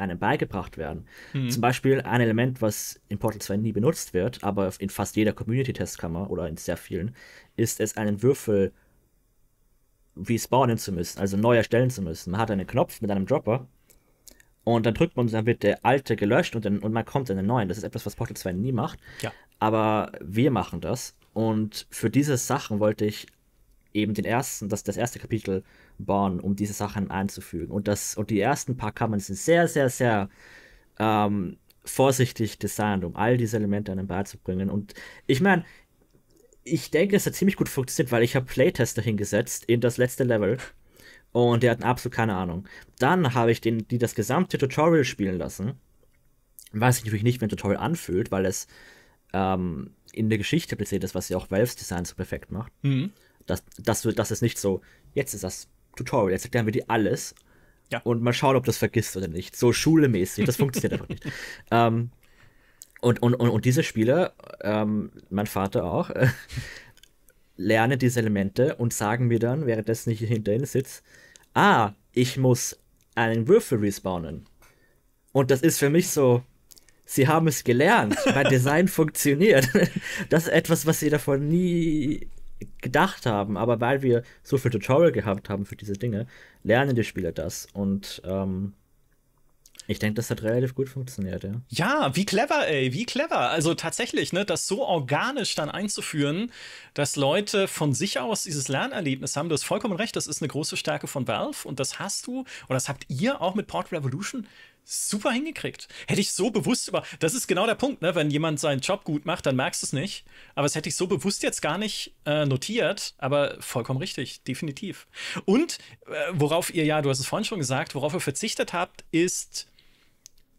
einem beigebracht werden. Mhm. Zum Beispiel ein Element, was in Portal 2 nie benutzt wird, aber in fast jeder Community-Testkammer oder in sehr vielen, ist es, einen Würfel respawnen zu müssen, also neu erstellen zu müssen. Man hat einen Knopf mit einem Dropper und dann drückt man und dann wird der alte gelöscht und, dann, und man kommt in den neuen. Das ist etwas, was Portal 2 nie macht. Ja. Aber wir machen das. Und für diese Sachen wollte ich eben den ersten, das, das erste Kapitel bauen, um diese Sachen einzufügen. Und, das, und die ersten paar Kammern sind sehr, sehr, sehr ähm, vorsichtig designt, um all diese Elemente einem beizubringen. Und ich meine, ich denke, es hat ziemlich gut funktioniert, weil ich habe Playtester hingesetzt in das letzte Level und die hatten absolut keine Ahnung. Dann habe ich den, die das gesamte Tutorial spielen lassen. Weiß ich natürlich nicht, wie ein Tutorial anfühlt, weil es ähm, in der Geschichte passiert ist, was ja auch Valves Design so perfekt macht. Mhm. Das, das, das ist nicht so, jetzt ist das Tutorial, jetzt erklären wir dir alles. Ja. Und mal schauen, ob das vergisst oder nicht. So schulemäßig, das funktioniert einfach nicht. Ähm, und, und, und, und, diese Spieler, ähm, mein Vater auch, äh, lernen diese Elemente und sagen mir dann, währenddessen ich hinter ihnen sitze, ah, ich muss einen Würfel respawnen. Und das ist für mich so, sie haben es gelernt. mein Design funktioniert. Das ist etwas, was sie davon nie gedacht haben, aber weil wir so viel Tutorial gehabt haben für diese Dinge, lernen die Spieler das. Und ähm, ich denke, das hat relativ gut funktioniert, ja. Ja, wie clever, ey, wie clever. Also tatsächlich, ne, das so organisch dann einzuführen, dass Leute von sich aus dieses Lernerlebnis haben, du hast vollkommen recht, das ist eine große Stärke von Valve und das hast du und das habt ihr auch mit Port Revolution super hingekriegt. Hätte ich so bewusst über. Das ist genau der Punkt, ne? Wenn jemand seinen Job gut macht, dann merkst du es nicht. Aber das hätte ich so bewusst jetzt gar nicht äh, notiert. Aber vollkommen richtig, definitiv. Und äh, worauf ihr, ja, du hast es vorhin schon gesagt, worauf ihr verzichtet habt, ist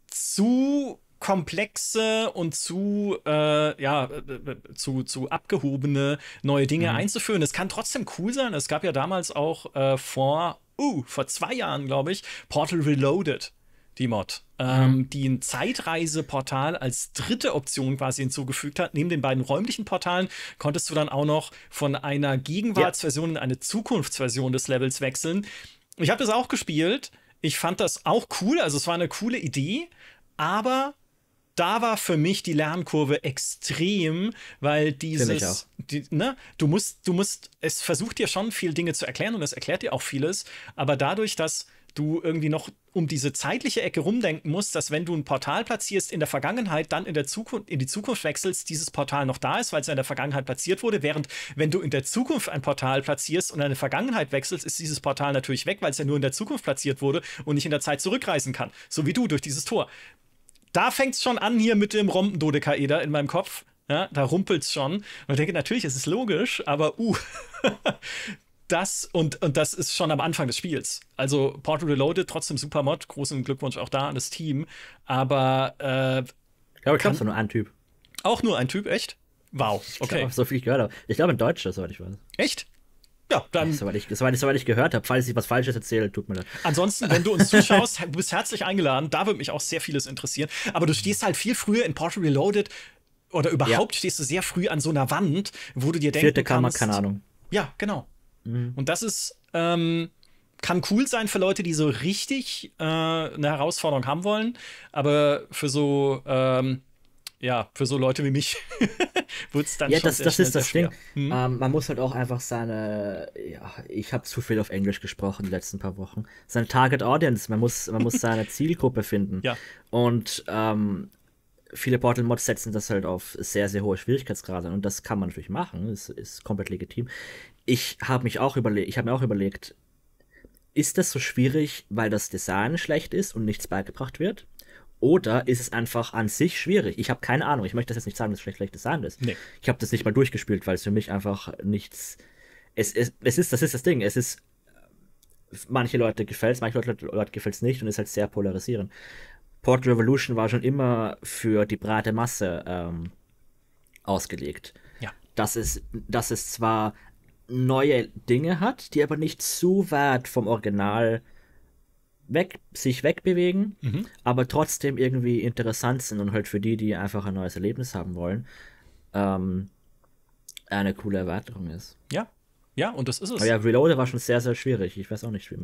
zu komplexe und zu, äh, ja, äh, äh, zu, zu abgehobene neue Dinge mhm. einzuführen. Es kann trotzdem cool sein. Es gab ja damals auch äh, vor, uh, vor zwei Jahren, glaube ich, Portal Reloaded die Mod, mhm. ähm, mhm. die ein Zeitreiseportal als dritte Option quasi hinzugefügt hat. Neben den beiden räumlichen Portalen konntest du dann auch noch von einer Gegenwartsversion in eine Zukunftsversion des Levels wechseln. Ich habe das auch gespielt. Ich fand das auch cool. Also es war eine coole Idee, aber da war für mich die Lernkurve extrem, weil dieses, die, ne, du musst, du musst, es versucht dir schon viele Dinge zu erklären und es erklärt dir auch vieles, aber dadurch, dass du irgendwie noch um diese zeitliche Ecke rumdenken musst, dass wenn du ein Portal platzierst in der Vergangenheit, dann in, der Zukunft, in die Zukunft wechselst, dieses Portal noch da ist, weil es ja in der Vergangenheit platziert wurde, während wenn du in der Zukunft ein Portal platzierst und eine Vergangenheit wechselst, ist dieses Portal natürlich weg, weil es ja nur in der Zukunft platziert wurde und nicht in der Zeit zurückreisen kann, so wie du durch dieses Tor. Da fängt's schon an hier mit dem Rompendodekaeder in meinem Kopf. Ja, da es schon. Und ich denke, natürlich, es ist logisch, aber uh, das und, und das ist schon am Anfang des Spiels. Also Portal Reloaded, trotzdem super Mod, großen Glückwunsch auch da an das Team. Aber äh, ich glaube, ich glaube, es nur ein Typ. Auch nur ein Typ, echt? Wow, okay. Ich glaub, so viel ich gehört habe. Ich glaube, in Deutsch, das soweit ich weiß. Echt? Ja, dann. Das soweit, ich, soweit, soweit ich gehört habe. Falls ich was Falsches erzähle, tut mir leid. Ansonsten, wenn du uns zuschaust, du bist herzlich eingeladen. Da würde mich auch sehr vieles interessieren. Aber du stehst halt viel früher in Portal Reloaded oder überhaupt ja. stehst du sehr früh an so einer Wand, wo du dir denkst. Vierte Kammer, kannst, keine Ahnung. Ja, genau. Mhm. Und das ist, ähm, kann cool sein für Leute, die so richtig äh, eine Herausforderung haben wollen, aber für so, ähm, ja, für so Leute wie mich wird es dann ja, schon das, sehr das ist das schwer. Ding. Mhm. Ähm, man muss halt auch einfach seine, ja, ich habe zu viel auf Englisch gesprochen die letzten paar Wochen, seine Target Audience, man muss, man muss seine Zielgruppe finden. Ja. Und ähm, viele Portal Mods setzen das halt auf sehr, sehr hohe Schwierigkeitsgrade und das kann man natürlich machen, ist, ist komplett legitim ich habe mich auch überlegt, ich habe mir auch überlegt, ist das so schwierig, weil das Design schlecht ist und nichts beigebracht wird? Oder ist es einfach an sich schwierig? Ich habe keine Ahnung. Ich möchte das jetzt nicht sagen, dass es schlecht, schlecht Design ist. Nee. Ich habe das nicht mal durchgespielt, weil es für mich einfach nichts. Es, es, es ist, das ist das Ding. Es ist. Manche Leute gefällt es, manche Leute, Leute gefällt es nicht und ist halt sehr polarisierend. Port Revolution war schon immer für die breite Masse ähm, ausgelegt. Ja. Dass es, dass es zwar neue Dinge hat, die aber nicht zu weit vom Original weg, sich wegbewegen, mhm. aber trotzdem irgendwie interessant sind und halt für die, die einfach ein neues Erlebnis haben wollen, ähm, eine coole Erweiterung ist. Ja, ja, und das ist es. Aber ja, Reloader war schon sehr, sehr schwierig. Ich weiß auch nicht, wie.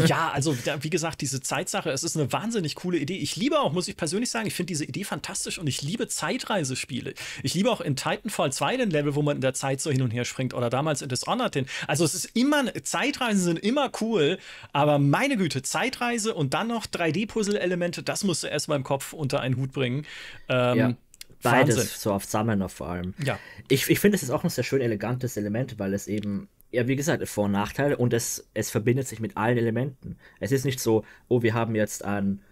ja, also wie gesagt, diese Zeitsache, es ist eine wahnsinnig coole Idee. Ich liebe auch, muss ich persönlich sagen, ich finde diese Idee fantastisch und ich liebe Zeitreisespiele. Ich liebe auch in Titanfall 2 den Level, wo man in der Zeit so hin und her springt oder damals in Dishonored hin. Also es ist immer, Zeitreisen sind immer cool, aber meine Güte, Zeitreise und dann noch 3D-Puzzle-Elemente, das musst du erst mal im Kopf unter einen Hut bringen. Ähm, ja. Beides Wahnsinn. so auf Summoner vor allem. Ja. Ich, ich finde, es ist auch ein sehr schön elegantes Element, weil es eben ja, wie gesagt, Vor- und Nachteile und es, es verbindet sich mit allen Elementen. Es ist nicht so, oh, wir haben jetzt einen,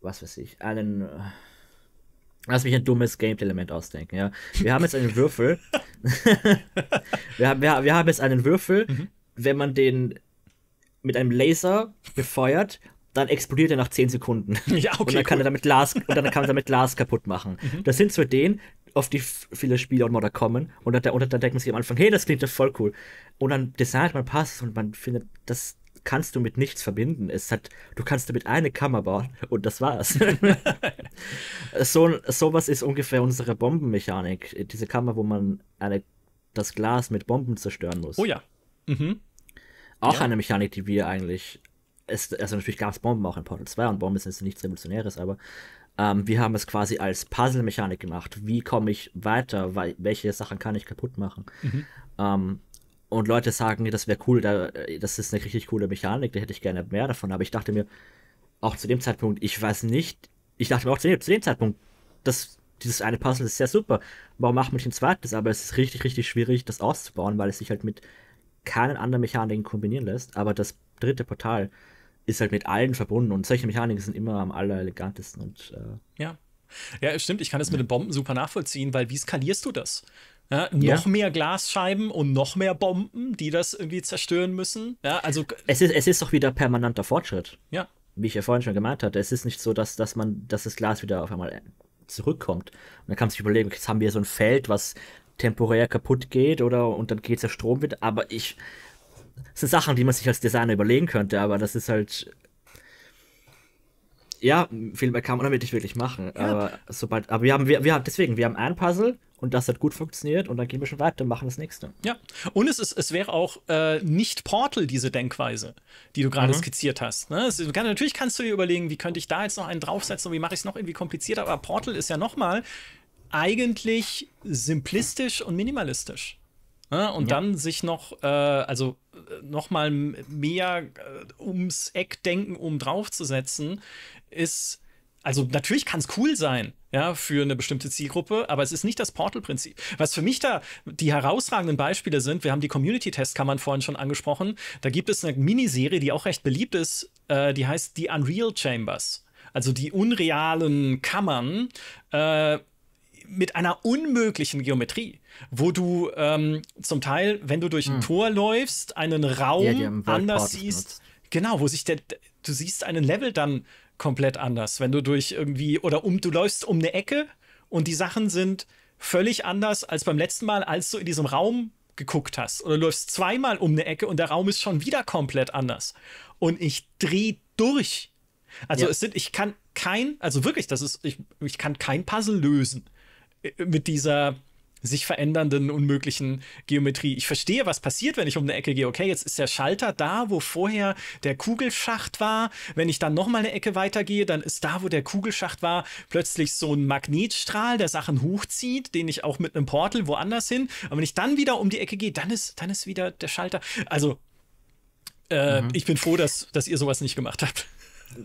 was weiß ich, einen, lass mich ein dummes Game-Element ausdenken, ja. Wir haben jetzt einen Würfel, wir, haben, wir, wir, haben jetzt einen Würfel, mhm. wenn man den mit einem Laser befeuert, dann explodiert er nach 10 Sekunden. Ja, okay, und dann kann er damit Glas und dann kann man damit Glas kaputt machen. Mhm. Das sind zu den, auf die viele Spiele und Modder kommen. Und dann, und dann denkt man sich am Anfang, hey, das klingt ja voll cool. Und dann designt man passt und man findet, das kannst du mit nichts verbinden. Es hat, du kannst damit eine Kammer bauen und das war's. so, sowas ist ungefähr unsere Bombenmechanik. Diese Kammer, wo man eine, das Glas mit Bomben zerstören muss. Oh ja. Mhm. Auch ja. eine Mechanik, die wir eigentlich. Es, also natürlich gab es Bomben auch in Portal 2 und Bomben sind nichts Revolutionäres, aber ähm, wir haben es quasi als Puzzle-Mechanik gemacht. Wie komme ich weiter? Weil, welche Sachen kann ich kaputt machen? Mhm. Ähm, und Leute sagen mir, das wäre cool, da, das ist eine richtig coole Mechanik, da hätte ich gerne mehr davon. Aber ich dachte mir, auch zu dem Zeitpunkt, ich weiß nicht, ich dachte mir auch zu dem, zu dem Zeitpunkt, das, dieses eine Puzzle ist sehr super. Warum macht man nicht ein zweites? Aber es ist richtig, richtig schwierig, das auszubauen, weil es sich halt mit keinen anderen Mechaniken kombinieren lässt. Aber das dritte Portal, ist halt mit allen verbunden und solche Mechaniken sind immer am allerelegantesten und äh, ja. Ja, stimmt, ich kann das mit den Bomben super nachvollziehen, weil wie skalierst du das? Ja, noch ja. mehr Glasscheiben und noch mehr Bomben, die das irgendwie zerstören müssen. Ja, also es ist, es ist doch wieder permanenter Fortschritt. Ja. Wie ich ja vorhin schon gemeint hatte, es ist nicht so, dass, dass man, dass das Glas wieder auf einmal äh, zurückkommt. Und dann kann man sich überlegen, jetzt haben wir so ein Feld, was temporär kaputt geht oder und dann geht der Strom wieder. Aber ich, sind Sachen, die man sich als Designer überlegen könnte, aber das ist halt. Ja, viel mehr kann man damit nicht wirklich machen. Ja. Aber sobald. Aber wir haben, wir, wir haben deswegen, wir haben ein Puzzle und das hat gut funktioniert und dann gehen wir schon weiter und machen das nächste. Ja, und es, ist, es wäre auch äh, nicht Portal, diese Denkweise, die du gerade mhm. skizziert hast. Ne? Es, natürlich kannst du dir überlegen, wie könnte ich da jetzt noch einen draufsetzen und wie mache ich es noch irgendwie komplizierter, aber Portal ist ja nochmal eigentlich simplistisch und minimalistisch. Ne? Und ja. dann sich noch, äh, also äh, noch mal mehr äh, ums Eck denken, um draufzusetzen, ist also natürlich kann es cool sein, ja, für eine bestimmte Zielgruppe, aber es ist nicht das Portal-Prinzip. Was für mich da die herausragenden Beispiele sind, wir haben die Community-Testkammern vorhin schon angesprochen, da gibt es eine Miniserie, die auch recht beliebt ist, äh, die heißt die Unreal Chambers. Also die unrealen Kammern, äh, mit einer unmöglichen Geometrie, wo du ähm, zum Teil, wenn du durch ein hm. Tor läufst, einen Raum ja, anders siehst. Genau, wo sich der, du siehst einen Level dann komplett anders, wenn du durch irgendwie oder um du läufst um eine Ecke und die Sachen sind völlig anders als beim letzten Mal, als du in diesem Raum geguckt hast oder du läufst zweimal um eine Ecke und der Raum ist schon wieder komplett anders und ich dreh durch. Also ja. es sind ich kann kein, also wirklich, das ist, ich, ich kann kein Puzzle lösen mit dieser sich verändernden, unmöglichen Geometrie. Ich verstehe, was passiert, wenn ich um eine Ecke gehe. Okay, jetzt ist der Schalter da, wo vorher der Kugelschacht war. Wenn ich dann nochmal eine Ecke weitergehe, dann ist da, wo der Kugelschacht war, plötzlich so ein Magnetstrahl, der Sachen hochzieht, den ich auch mit einem Portal woanders hin. Aber wenn ich dann wieder um die Ecke gehe, dann ist, dann ist wieder der Schalter. Also, äh, mhm. ich bin froh, dass, dass ihr sowas nicht gemacht habt.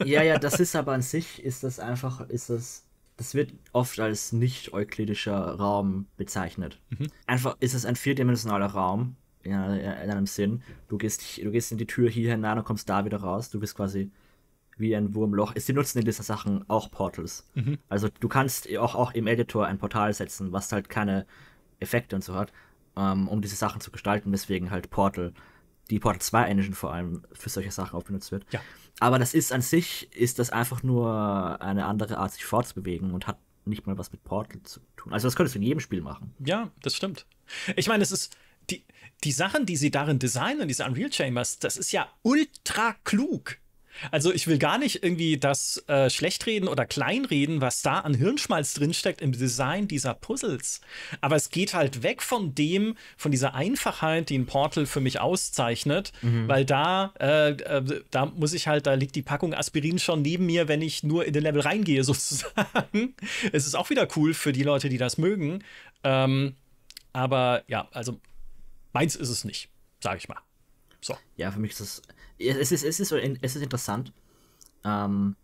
Ja, ja, das ist aber an sich, ist das einfach, ist das das wird oft als nicht-euklidischer Raum bezeichnet. Mhm. Einfach ist es ein vierdimensionaler Raum in, einem Sinn. Du gehst, du gehst in die Tür hier hinein und kommst da wieder raus. Du bist quasi wie ein Wurmloch. Sie nutzen in dieser Sachen auch Portals. Mhm. Also du kannst auch, auch im Editor ein Portal setzen, was halt keine Effekte und so hat, ähm, um diese Sachen zu gestalten, weswegen halt Portal, die Portal 2 Engine vor allem für solche Sachen auch benutzt wird. Ja. Aber das ist an sich, ist das einfach nur eine andere Art, sich fortzubewegen und hat nicht mal was mit Portal zu tun. Also das könntest du in jedem Spiel machen. Ja, das stimmt. Ich meine, es ist die, die Sachen, die sie darin designen, diese Unreal Chambers, das ist ja ultra klug. Also ich will gar nicht irgendwie das äh, Schlechtreden oder Kleinreden, was da an Hirnschmalz drinsteckt im Design dieser Puzzles. Aber es geht halt weg von dem, von dieser Einfachheit, die ein Portal für mich auszeichnet, mhm. weil da, äh, äh, da muss ich halt, da liegt die Packung Aspirin schon neben mir, wenn ich nur in den Level reingehe, sozusagen. es ist auch wieder cool für die Leute, die das mögen. Ähm, aber ja, also meins ist es nicht, sage ich mal. So. Ja, für mich ist das. Es ist, es ist, es ist interessant. Ähm,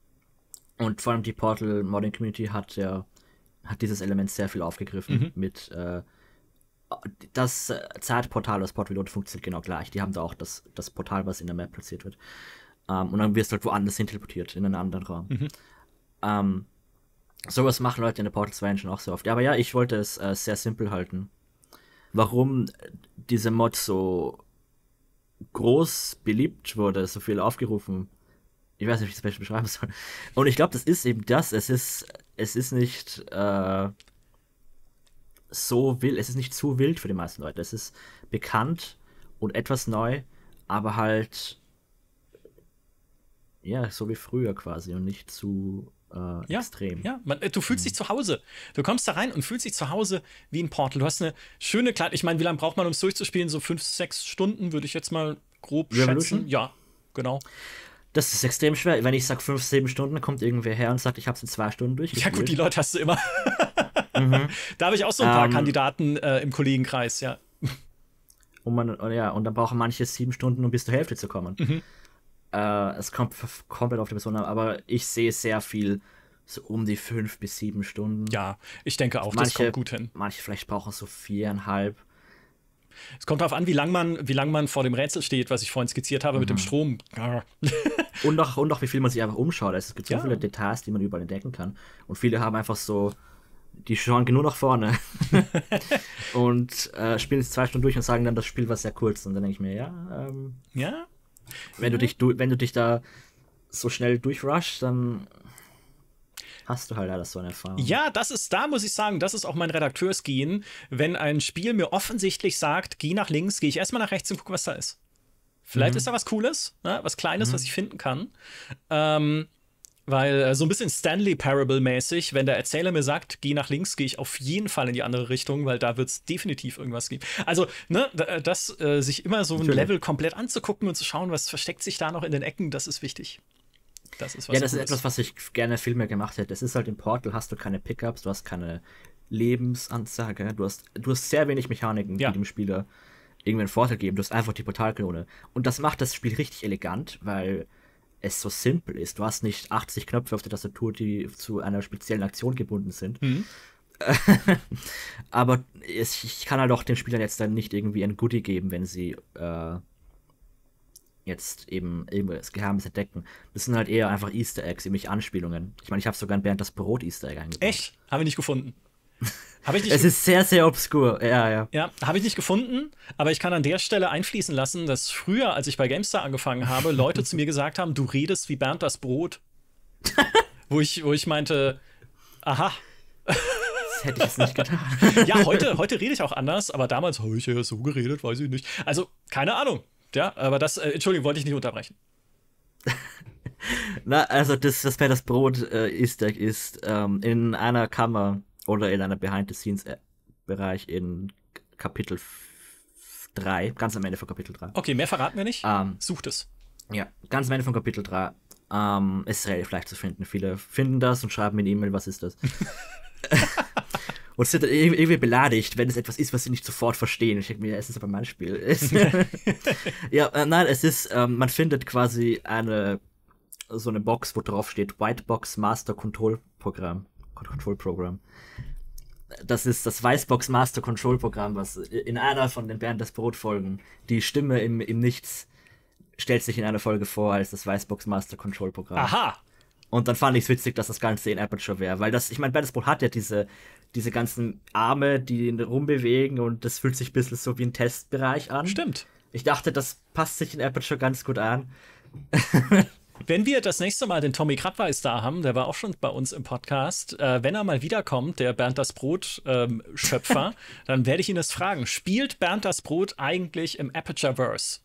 und vor allem die Portal Modern Community hat ja hat dieses Element sehr viel aufgegriffen mhm. mit äh, das äh, Zeitportal, das Portal funktioniert genau gleich. Die haben da auch das, das Portal, was in der Map platziert wird. Ähm, und dann wirst du halt woanders hin teleportiert, in einen anderen Raum. Mhm. Ähm, sowas machen Leute in der Portal 2 Engine auch so oft. aber ja, ich wollte es äh, sehr simpel halten. Warum diese Mod so groß beliebt wurde, so viel aufgerufen. Ich weiß nicht, wie ich das besser beschreiben soll. Und ich glaube, das ist eben das. Es ist, es ist nicht äh, so wild, es ist nicht zu wild für die meisten Leute. Es ist bekannt und etwas neu, aber halt ja, so wie früher quasi und nicht zu äh, ja, extrem. Ja, man, äh, du fühlst mhm. dich zu Hause. Du kommst da rein und fühlst dich zu Hause wie in Portal. Du hast eine schöne kleine, ich meine, wie lange braucht man, um es durchzuspielen? So fünf, sechs Stunden würde ich jetzt mal grob Revolution? schätzen. Ja, genau. Das ist extrem schwer. Wenn ich sage fünf, sieben Stunden, kommt irgendwer her und sagt, ich habe es in zwei Stunden durchgespielt. Ja gut, die Leute hast du immer. mhm. Da habe ich auch so ein paar ähm, Kandidaten äh, im Kollegenkreis, ja. Und, man, ja, und dann brauchen manche sieben Stunden, um bis zur Hälfte zu kommen. Mhm. Äh, es kommt komplett auf die Person an, aber ich sehe sehr viel so um die fünf bis sieben Stunden. Ja, ich denke auch, manche, das kommt gut hin. Manche vielleicht brauchen so viereinhalb. Es kommt darauf an, wie lange man, lang man vor dem Rätsel steht, was ich vorhin skizziert habe mhm. mit dem mhm. Strom. und, auch, und auch, wie viel man sich einfach umschaut. Also es gibt so ja. viele Details, die man überall entdecken kann. Und viele haben einfach so, die schauen genug nach vorne. und äh, spielen es zwei Stunden durch und sagen dann, das Spiel war sehr kurz. Und dann denke ich mir, ja. Ähm, ja, wenn du mhm. dich, du, wenn du dich da so schnell durchrushst, dann hast du halt alles so eine Erfahrung. Ja, das ist, da muss ich sagen, das ist auch mein Redakteursgehen. Wenn ein Spiel mir offensichtlich sagt, geh nach links, gehe ich erstmal nach rechts und gucke, was da ist. Vielleicht mhm. ist da was Cooles, ne? was Kleines, mhm. was ich finden kann. Ähm, weil äh, so ein bisschen Stanley Parable-mäßig, wenn der Erzähler mir sagt, geh nach links, gehe ich auf jeden Fall in die andere Richtung, weil da wird es definitiv irgendwas geben. Also, ne, äh, das, äh, sich immer so ein Natürlich. Level komplett anzugucken und zu schauen, was versteckt sich da noch in den Ecken, das ist wichtig. Das ist was. Ja, das ist etwas, was ich gerne viel mehr gemacht hätte. Das ist halt im Portal, hast du keine Pickups, du hast keine Lebensansage, du hast, du hast sehr wenig Mechaniken, die dem Spieler irgendeinen Vorteil geben. Du hast einfach die Portalkanone. Und das macht das Spiel richtig elegant, weil es so simpel ist. Du hast nicht 80 Knöpfe auf der Tastatur, die zu einer speziellen Aktion gebunden sind. Mhm. aber es, ich kann halt auch den Spielern jetzt dann nicht irgendwie ein Goodie geben, wenn sie äh, jetzt eben, eben das Geheimnis entdecken. Das sind halt eher einfach Easter Eggs, nämlich Anspielungen. Ich meine, ich habe sogar ein Bernd das Brot Easter Egg eingebaut. Echt? Haben wir nicht gefunden. Hab ich nicht es ist sehr, sehr obskur. Ja, ja. Ja, habe ich nicht gefunden, aber ich kann an der Stelle einfließen lassen, dass früher, als ich bei GameStar angefangen habe, Leute zu mir gesagt haben, du redest wie Bernd das Brot. wo, ich, wo ich meinte, aha. Das hätte ich es nicht getan. ja, heute, heute rede ich auch anders, aber damals habe ich ja so geredet, weiß ich nicht. Also, keine Ahnung. Ja, aber das, äh, Entschuldigung, wollte ich nicht unterbrechen. Na, also das, das wer das Brot äh, isst, der ist ähm, in einer Kammer oder in einem Behind-the-Scenes-Bereich in Kapitel 3, ganz am Ende von Kapitel 3. Okay, mehr verraten wir nicht. Ähm, Sucht es. Ja, ganz am Ende von Kapitel 3. Ähm, es ist relativ leicht zu finden. Viele finden das und schreiben mir eine E-Mail, was ist das? und sind irgendwie beladigt, wenn es etwas ist, was sie nicht sofort verstehen. Ich denke mir, es ist aber mein Spiel. ja, äh, nein, es ist, ähm, man findet quasi eine, so eine Box, wo drauf steht White Box Master Control Programm. Control Program. Das ist das Weißbox Master Control Programm, was in einer von den Bernd das Brot Folgen, die Stimme im, im Nichts stellt sich in einer Folge vor als das Weißbox Master Control Programm. Aha! Und dann fand ich es witzig, dass das Ganze in Aperture wäre, weil das, ich meine, Brot hat ja diese, diese ganzen Arme, die ihn rumbewegen und das fühlt sich ein bisschen so wie ein Testbereich an. Stimmt. Ich dachte, das passt sich in Aperture ganz gut an. Wenn wir das nächste Mal den Tommy Krabweis da haben, der war auch schon bei uns im Podcast, äh, wenn er mal wiederkommt, der Bernd das Brot-Schöpfer, ähm, dann werde ich ihn das fragen. Spielt Bernd das Brot eigentlich im Aperture-Verse?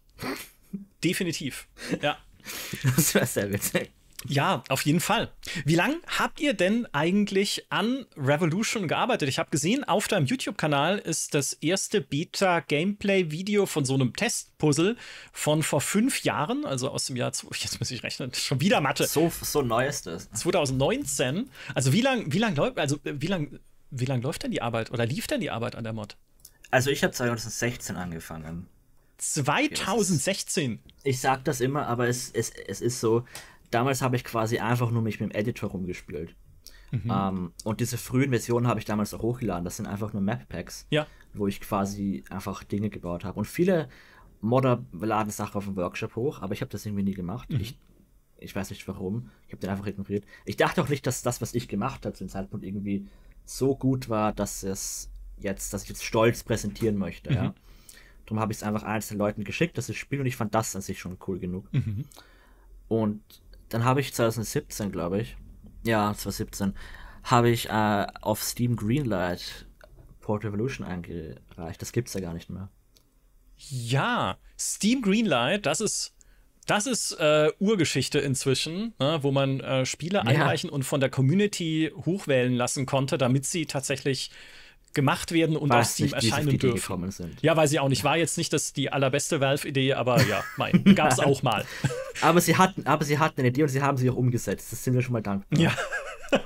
Definitiv. Ja. Das wäre sehr witzig. Ja, auf jeden Fall. Wie lange habt ihr denn eigentlich an Revolution gearbeitet? Ich habe gesehen, auf deinem YouTube-Kanal ist das erste Beta-Gameplay-Video von so einem Testpuzzle von vor fünf Jahren, also aus dem Jahr, jetzt muss ich rechnen, schon wieder Mathe. So, so neu ist das. 2019. Also wie lange wie lang läuft, also wie lang, wie lang läuft denn die Arbeit oder lief denn die Arbeit an der Mod? Also ich habe 2016 angefangen. 2016. Ich sag das immer, aber es, es, es ist so, damals habe ich quasi einfach nur mich mit dem Editor rumgespielt. Mhm. Um, ähm, und diese frühen Versionen habe ich damals auch hochgeladen. Das sind einfach nur Map Packs, ja. wo ich quasi einfach Dinge gebaut habe. Und viele Modder laden Sachen auf dem Workshop hoch, aber ich habe das irgendwie nie gemacht. Mhm. Ich, ich weiß nicht warum. Ich habe den einfach ignoriert. Ich dachte auch nicht, dass das, was ich gemacht habe, zu dem Zeitpunkt irgendwie so gut war, dass es jetzt, dass ich jetzt stolz präsentieren möchte. Mhm. Ja. Darum habe ich es einfach einzelnen Leuten geschickt, dass ich spiele und ich fand das an sich schon cool genug. Mhm. Und dann habe ich 2017, glaube ich, ja, 2017, habe ich äh, auf Steam Greenlight Port Revolution eingereicht. Das gibt's ja gar nicht mehr. Ja, Steam Greenlight, das ist das ist äh, Urgeschichte inzwischen, ne, wo man äh, Spiele ja. einreichen und von der Community hochwählen lassen konnte, damit sie tatsächlich gemacht werden und Was auf Steam erscheinen dürfen. Ja, weiß ich auch nicht. War jetzt nicht das die allerbeste Valve-Idee, aber ja, mein, gab es auch mal. aber sie hatten, aber sie hatten eine Idee und sie haben sie auch umgesetzt. Das sind wir schon mal dankbar. Ja.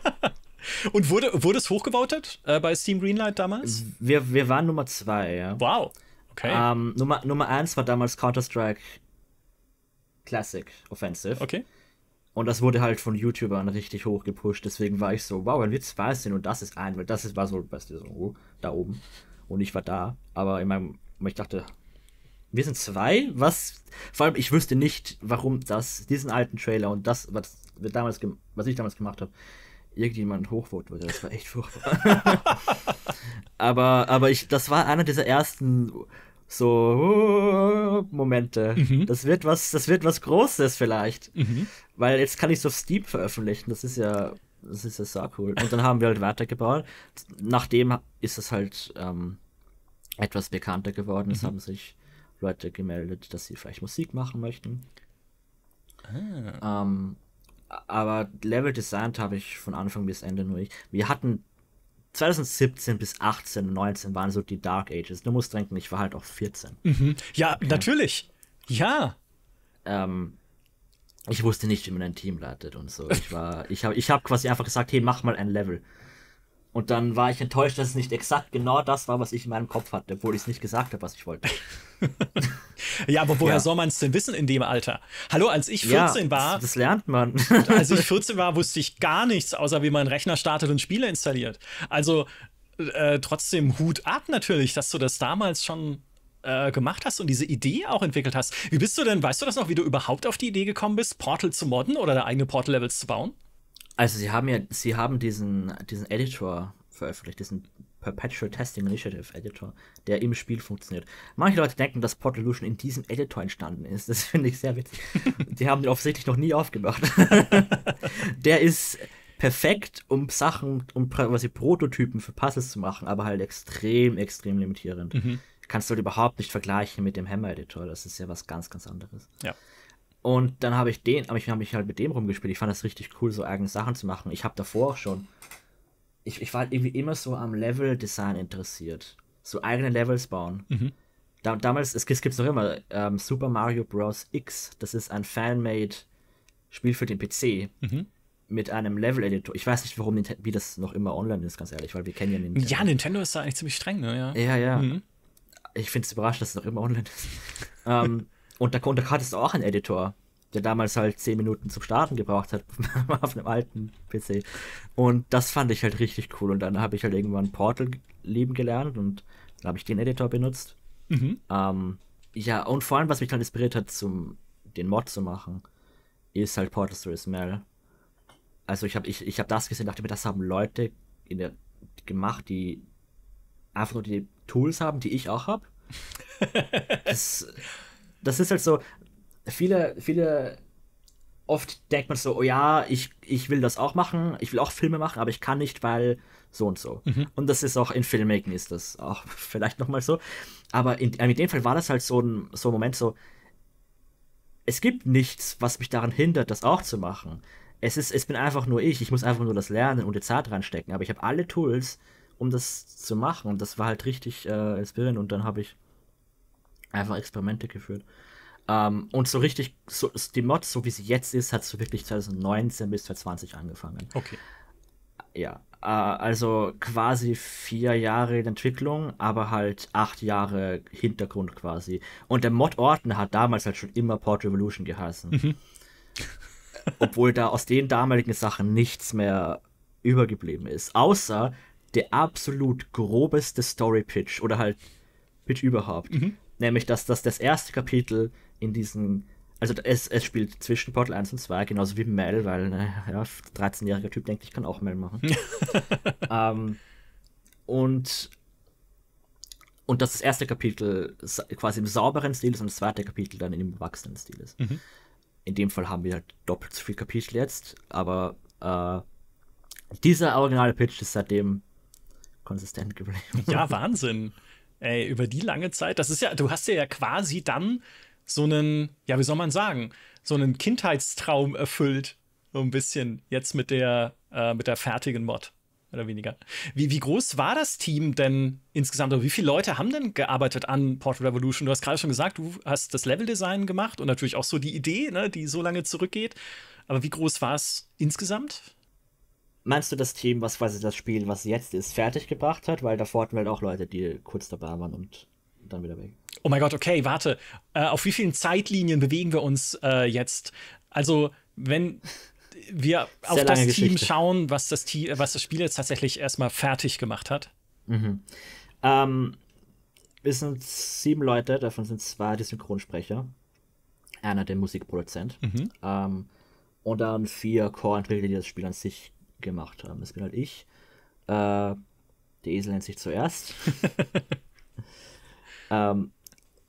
und wurde, wurde es hochgevotet äh, bei Steam Greenlight damals? Wir, wir waren Nummer zwei, ja. Wow. Okay. Ähm, Nummer, Nummer eins war damals Counter-Strike Classic Offensive. Okay. Und das wurde halt von YouTubern richtig hoch gepusht. Deswegen war ich so, wow, wenn wir zwei sind und das ist ein, weil das ist, war so, weißt du, so, oh, da oben. Und ich war da. Aber in meinem, ich dachte, wir sind zwei? Was? Vor allem, ich wüsste nicht, warum das, diesen alten Trailer und das, was, wir damals was ich damals gemacht habe, irgendjemand hochvoten würde. Das war echt furchtbar. aber, aber ich, das war einer dieser ersten so Momente. Mhm. Das wird was, das wird was Großes vielleicht. Mhm. Weil jetzt kann ich es auf Steam veröffentlichen, das ist ja, das ist ja sehr cool. Und dann haben wir halt weitergebaut. Nachdem ist es halt ähm, etwas bekannter geworden. Es mhm. haben sich Leute gemeldet, dass sie vielleicht Musik machen möchten. Ah. Ähm, aber Level Designed habe ich von Anfang bis Ende nur ich. Wir hatten 2017 bis 18, 19 waren so die Dark Ages. Du musst denken, ich war halt auch 14. Mhm. Ja, okay. natürlich. Ja. Ähm, ich wusste nicht, wie man ein Team leitet und so. Ich war, ich habe ich hab quasi einfach gesagt, hey, mach mal ein Level. Und dann war ich enttäuscht, dass es nicht exakt genau das war, was ich in meinem Kopf hatte, obwohl ich es nicht gesagt habe, was ich wollte. ja, aber woher ja. soll man es denn wissen in dem Alter? Hallo, als ich 14 ja, war. Das, das lernt man. als ich 14 war, wusste ich gar nichts, außer wie man Rechner startet und Spiele installiert. Also äh, trotzdem Hut ab natürlich, dass du das damals schon äh, gemacht hast und diese Idee auch entwickelt hast. Wie bist du denn, weißt du das noch, wie du überhaupt auf die Idee gekommen bist, Portal zu modden oder deine eigene Portal-Levels zu bauen? Also sie haben ja, sie haben diesen, diesen Editor veröffentlicht, diesen Perpetual Testing Initiative Editor, der im Spiel funktioniert. Manche Leute denken, dass Portal Portolution in diesem Editor entstanden ist. Das finde ich sehr witzig. Die haben den offensichtlich noch nie aufgemacht. der ist perfekt, um Sachen, um quasi Prototypen für Puzzles zu machen, aber halt extrem, extrem limitierend. Mhm kannst du halt überhaupt nicht vergleichen mit dem Hammer-Editor. Das ist ja was ganz, ganz anderes. Ja. Und dann habe ich den, aber ich habe mich halt mit dem rumgespielt. Ich fand das richtig cool, so eigene Sachen zu machen. Ich habe davor auch schon, ich, ich war halt irgendwie immer so am Level-Design interessiert. So eigene Levels bauen. Mhm. Da, damals, es gibt es noch immer, ähm, Super Mario Bros. X, das ist ein Fanmade Spiel für den PC. Mhm mit einem Level-Editor. Ich weiß nicht, warum wie das noch immer online ist, ganz ehrlich, weil wir kennen ja Nintendo. Ja, Nintendo ist da eigentlich ziemlich streng, ne? Ja, ja. ja. Mhm ich finde es überraschend, dass es noch immer online ist. ähm, und da, und da hattest du auch einen Editor, der damals halt 10 Minuten zum Starten gebraucht hat, auf einem alten PC. Und das fand ich halt richtig cool. Und dann habe ich halt irgendwann Portal lieben gelernt und dann habe ich den Editor benutzt. Mhm. Ähm, ja, und vor allem, was mich dann inspiriert hat, zum, den Mod zu machen, ist halt Portal to Smell. Also ich habe ich, ich hab das gesehen, dachte mir, das haben Leute in der, gemacht, die einfach nur die Tools haben, die ich auch habe. das, das ist halt so, viele, viele, oft denkt man so, oh ja, ich, ich will das auch machen, ich will auch Filme machen, aber ich kann nicht, weil so und so. Mhm. Und das ist auch in Filmmaking ist das auch vielleicht nochmal so. Aber in, äh, in dem Fall war das halt so ein, so ein Moment so, es gibt nichts, was mich daran hindert, das auch zu machen. Es ist, es bin einfach nur ich, ich muss einfach nur das lernen und die Zeit reinstecken, aber ich habe alle Tools, um das zu machen. Und das war halt richtig äh, inspirierend. Und dann habe ich einfach Experimente geführt. Ähm, und so richtig, so, die Mod, so wie sie jetzt ist, hat so wirklich 2019 bis 2020 angefangen. Okay. Ja, äh, also quasi vier Jahre in Entwicklung, aber halt acht Jahre Hintergrund quasi. Und der Mod ordner hat damals halt schon immer Port Revolution geheißen. Mhm. Obwohl da aus den damaligen Sachen nichts mehr übergeblieben ist. Außer der absolut grobeste Story-Pitch oder halt Pitch überhaupt. Mhm. Nämlich, dass, dass das erste Kapitel in diesen. Also es, es spielt zwischen Portal 1 und 2, genauso wie Mel, weil ne, ja, 13-jähriger Typ denkt, ich kann auch Mel machen. ähm, und und dass das erste Kapitel quasi im sauberen Stil ist und das zweite Kapitel dann im gewachsenen Stil ist. Mhm. In dem Fall haben wir halt doppelt so viel Kapitel jetzt, aber äh, dieser originale Pitch ist seitdem konsistent geblieben. Ja, Wahnsinn. Ey, über die lange Zeit, das ist ja, du hast ja quasi dann so einen, ja, wie soll man sagen, so einen Kindheitstraum erfüllt. So ein bisschen jetzt mit der, äh, mit der fertigen Mod. Oder weniger. Wie, wie groß war das Team denn insgesamt? Oder wie viele Leute haben denn gearbeitet an Portal Revolution? Du hast gerade schon gesagt, du hast das Leveldesign gemacht und natürlich auch so die Idee, ne, die so lange zurückgeht. Aber wie groß war es insgesamt? Meinst du das Team, was quasi das Spiel, was jetzt ist, fertig gebracht hat? Weil davor hatten wir halt auch Leute, die kurz dabei waren und dann wieder weg. Oh mein Gott, okay, warte. Äh, auf wie vielen Zeitlinien bewegen wir uns äh, jetzt? Also, wenn wir auf das Geschichte. Team schauen, was das, Team, äh, was das Spiel jetzt tatsächlich erstmal fertig gemacht hat. Mhm. Ähm, es sind sieben Leute, davon sind zwei die Synchronsprecher, einer der Musikproduzent mhm. ähm, und dann vier Core-Entwickler, die das Spiel an sich gemacht haben. Das bin halt ich. Äh, der Esel nennt sich zuerst. ähm,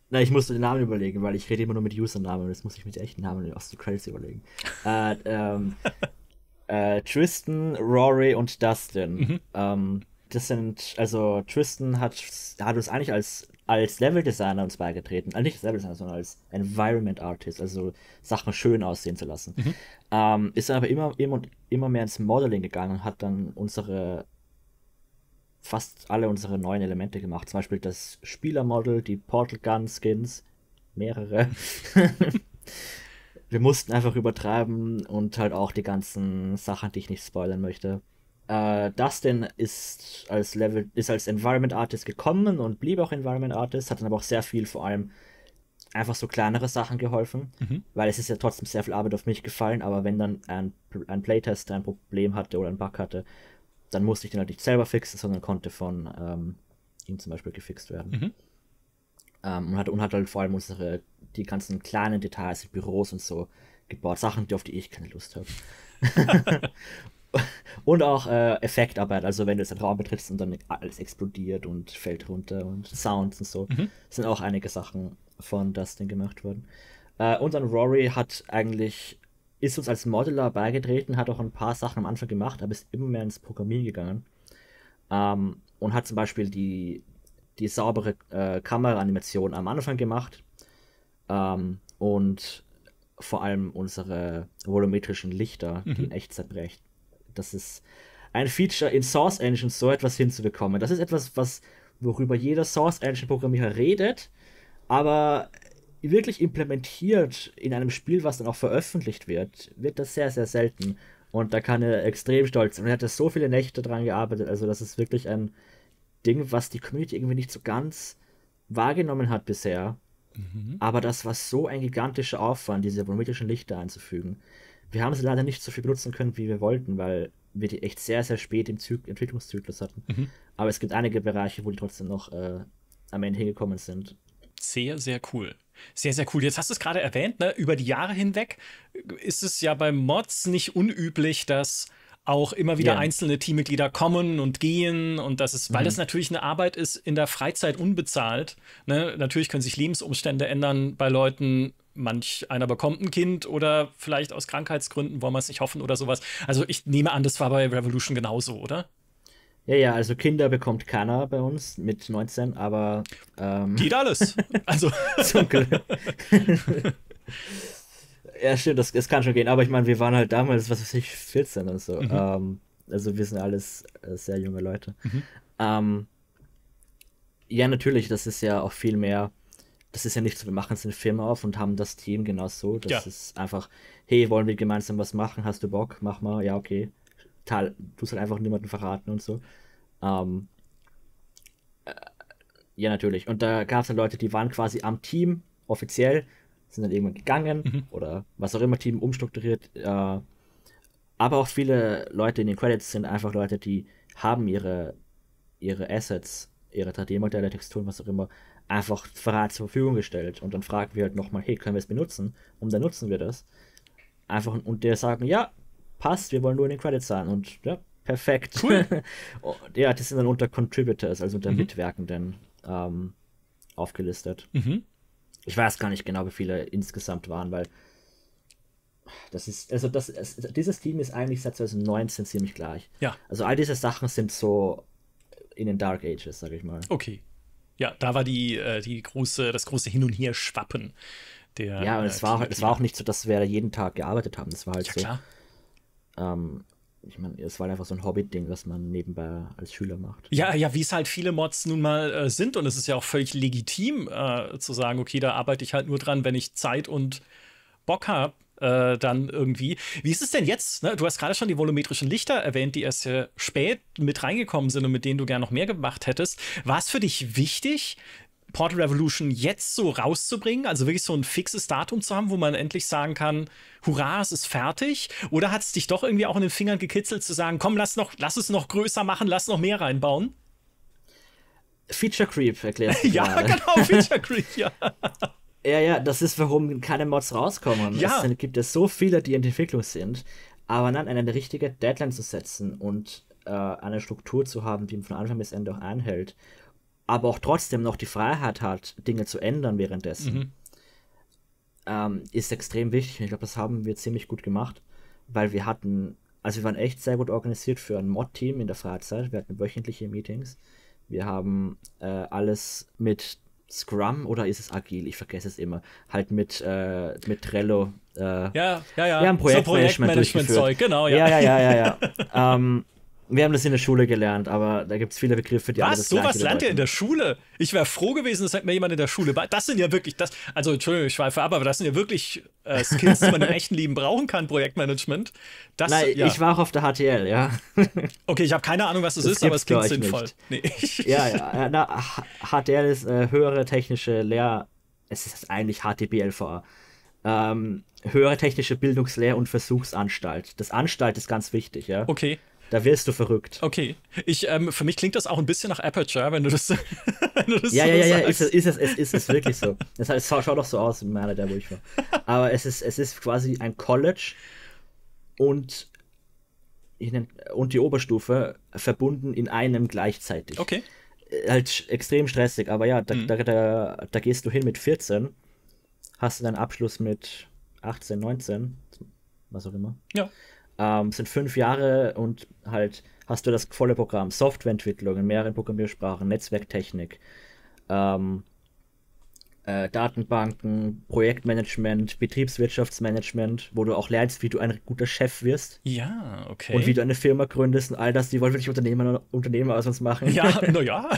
na, ich musste den Namen überlegen, weil ich rede immer nur mit Usernamen und das muss ich mit echten Namen aus den Credits überlegen. Äh, ähm, äh, Tristan, Rory und Dustin. Mhm. Ähm, das sind, also Tristan hat Stardust eigentlich als als Level Designer uns beigetreten. Also nicht als Level Designer, sondern als Environment Artist, also Sachen schön aussehen zu lassen. Mhm. Ähm, ist dann aber immer, immer, immer mehr ins Modeling gegangen und hat dann unsere fast alle unsere neuen Elemente gemacht. Zum Beispiel das Spielermodel, die Portal Gun Skins, mehrere. Wir mussten einfach übertreiben und halt auch die ganzen Sachen, die ich nicht spoilern möchte. Äh, Dustin ist als Level, ist als Environment Artist gekommen und blieb auch Environment Artist, hat dann aber auch sehr viel vor allem einfach so kleinere Sachen geholfen, mhm. weil es ist ja trotzdem sehr viel Arbeit auf mich gefallen, aber wenn dann ein, ein Playtester ein Problem hatte oder einen Bug hatte, dann musste ich den halt nicht selber fixen, sondern konnte von ähm, ihm zum Beispiel gefixt werden. Mhm. Ähm, und, hat, und hat halt vor allem unsere, die ganzen kleinen Details, Büros und so gebaut, Sachen, die auf die ich keine Lust habe. und auch äh, Effektarbeit, also wenn du jetzt einen Raum betrittst und dann alles explodiert und fällt runter und Sounds und so, mhm. sind auch einige Sachen von Dustin gemacht worden. Äh, und dann Rory hat eigentlich, ist uns als Modeler beigetreten, hat auch ein paar Sachen am Anfang gemacht, aber ist immer mehr ins Programmieren gegangen. Ähm, und hat zum Beispiel die, die saubere äh, Kameraanimation am Anfang gemacht. Ähm, und vor allem unsere volumetrischen Lichter, mhm. die in Echtzeit brechen das ist ein Feature in Source Engine, so etwas hinzubekommen. Das ist etwas, was worüber jeder Source Engine Programmierer redet, aber wirklich implementiert in einem Spiel, was dann auch veröffentlicht wird, wird das sehr, sehr selten. Und da kann er extrem stolz. Und er hat da so viele Nächte dran gearbeitet. Also, das ist wirklich ein Ding, was die Community irgendwie nicht so ganz wahrgenommen hat bisher. Mhm. Aber das war so ein gigantischer Aufwand, diese volumetrischen Lichter einzufügen. Wir haben sie leider nicht so viel benutzen können, wie wir wollten, weil wir die echt sehr, sehr spät im Zyk Entwicklungszyklus hatten. Mhm. Aber es gibt einige Bereiche, wo die trotzdem noch äh, am Ende hingekommen sind. Sehr, sehr cool. Sehr, sehr cool. Jetzt hast du es gerade erwähnt, ne? über die Jahre hinweg ist es ja bei Mods nicht unüblich, dass auch immer wieder yeah. einzelne Teammitglieder kommen und gehen und das ist, weil mhm. das natürlich eine Arbeit ist, in der Freizeit unbezahlt. Ne? Natürlich können sich Lebensumstände ändern bei Leuten, manch einer bekommt ein Kind oder vielleicht aus Krankheitsgründen wollen wir es nicht hoffen oder sowas. Also ich nehme an, das war bei Revolution genauso, oder? Ja, ja, also Kinder bekommt keiner bei uns mit 19, aber. Ähm, Geht alles! also. zum Glück. ja, stimmt, das, das kann schon gehen, aber ich meine, wir waren halt damals, was weiß ich, 14 und so. Mhm. Ähm, also wir sind alles äh, sehr junge Leute. Mhm. Ähm, ja, natürlich, das ist ja auch viel mehr das ist ja nicht so, wir machen jetzt eine Firma auf und haben das Team genau so. Das ja. ist einfach, hey, wollen wir gemeinsam was machen? Hast du Bock? Mach mal, ja, okay. Tal, du sollst einfach niemanden verraten und so. Ähm, äh, ja, natürlich. Und da gab es dann Leute, die waren quasi am Team, offiziell, sind dann irgendwann gegangen mhm. oder was auch immer, Team umstrukturiert. Äh, aber auch viele Leute in den Credits sind einfach Leute, die haben ihre, ihre Assets, ihre 3D-Modelle, Texturen, was auch immer, einfach frei zur Verfügung gestellt. Und dann fragen wir halt nochmal, hey, können wir es benutzen? Und dann nutzen wir das. Einfach, und der sagen, ja, passt, wir wollen nur in den Credits sein. Und ja, perfekt. Cool. Oh, ja, das sind dann unter Contributors, also unter mhm. Mitwirkenden ähm, aufgelistet. Mhm. Ich weiß gar nicht genau, wie viele insgesamt waren, weil das ist, also das, dieses Team ist eigentlich seit 2019 ziemlich gleich. Ja. Also all diese Sachen sind so in den Dark Ages, sag ich mal. Okay. Ja, da war die, äh, die große, das große Hin- und Her-Schwappen. Der, ja, und es, äh, war, es war auch nicht so, dass wir jeden Tag gearbeitet haben. Das war halt ja, so. Klar. Ähm, ich meine, es war halt einfach so ein Hobby-Ding, was man nebenbei als Schüler macht. Ja, ja, wie es halt viele Mods nun mal äh, sind. Und es ist ja auch völlig legitim äh, zu sagen, okay, da arbeite ich halt nur dran, wenn ich Zeit und Bock habe äh, dann irgendwie. Wie ist es denn jetzt? Ne? Du hast gerade schon die volumetrischen Lichter erwähnt, die erst spät mit reingekommen sind und mit denen du gerne noch mehr gemacht hättest. War es für dich wichtig, Portal Revolution jetzt so rauszubringen, also wirklich so ein fixes Datum zu haben, wo man endlich sagen kann, hurra, es ist fertig? Oder hat es dich doch irgendwie auch in den Fingern gekitzelt zu sagen, komm, lass, noch, lass es noch größer machen, lass noch mehr reinbauen? Feature Creep erklärt. ja, genau, Feature Creep, ja. Ja, ja, das ist, warum keine Mods rauskommen. Ja. Es gibt ja so viele, die in Entwicklung sind. Aber dann eine richtige Deadline zu setzen und äh, eine Struktur zu haben, die man von Anfang bis Ende auch einhält, aber auch trotzdem noch die Freiheit hat, Dinge zu ändern währenddessen, mhm. ähm, ist extrem wichtig. Und ich glaube, das haben wir ziemlich gut gemacht, weil wir hatten, also wir waren echt sehr gut organisiert für ein Mod-Team in der Freizeit. Wir hatten wöchentliche Meetings. Wir haben äh, alles mit Scrum oder ist es agil? Ich vergesse es immer. Halt mit, äh, mit Trello. Äh, ja, ja, ja. Wir haben Projektmanagement so Projekt durchgeführt. Zeug, genau, ja. Ja, ja, ja, ja. ja. ähm, wir haben das in der Schule gelernt, aber da gibt es viele Begriffe, die Was? So was lernt ihr in der Schule? Ich wäre froh gewesen, das hätte mir jemand in der Schule Das sind ja wirklich, das, also Entschuldigung, ich schweife ab, aber das sind ja wirklich äh, Skills, die man im echten Leben brauchen kann, Projektmanagement. Das, Nein, ja. ich war auch auf der HTL, ja. okay, ich habe keine Ahnung, was das, das ist, aber es klingt sinnvoll. Nee. ja, ja, na, HTL ist äh, höhere technische Lehr... Es ist eigentlich HTBLVA. Ähm, höhere technische Bildungslehr- und Versuchsanstalt. Das Anstalt ist ganz wichtig, ja. Okay. Da wirst du verrückt. Okay. Ich, ähm, für mich klingt das auch ein bisschen nach Aperture, wenn du das, wenn du das ja, so ja, ja, ja, ist es, ist ist, ist wirklich so. Das heißt, schaut doch so aus im Maler, da wo ich war. Aber es ist, es ist quasi ein College und, nenn, und die Oberstufe verbunden in einem gleichzeitig. Okay. Äh, halt extrem stressig, aber ja, da, mhm. da, da, da gehst du hin mit 14, hast du deinen Abschluss mit 18, 19, was auch immer. Ja ähm, sind fünf Jahre und halt hast du das volle Programm. Softwareentwicklung in mehreren Programmiersprachen, Netzwerktechnik, ähm, äh, Datenbanken, Projektmanagement, Betriebswirtschaftsmanagement, wo du auch lernst, wie du ein guter Chef wirst. Ja, okay. Und wie du eine Firma gründest und all das, die wollen wirklich Unternehmer, Unternehmer aus uns machen. Ja, naja.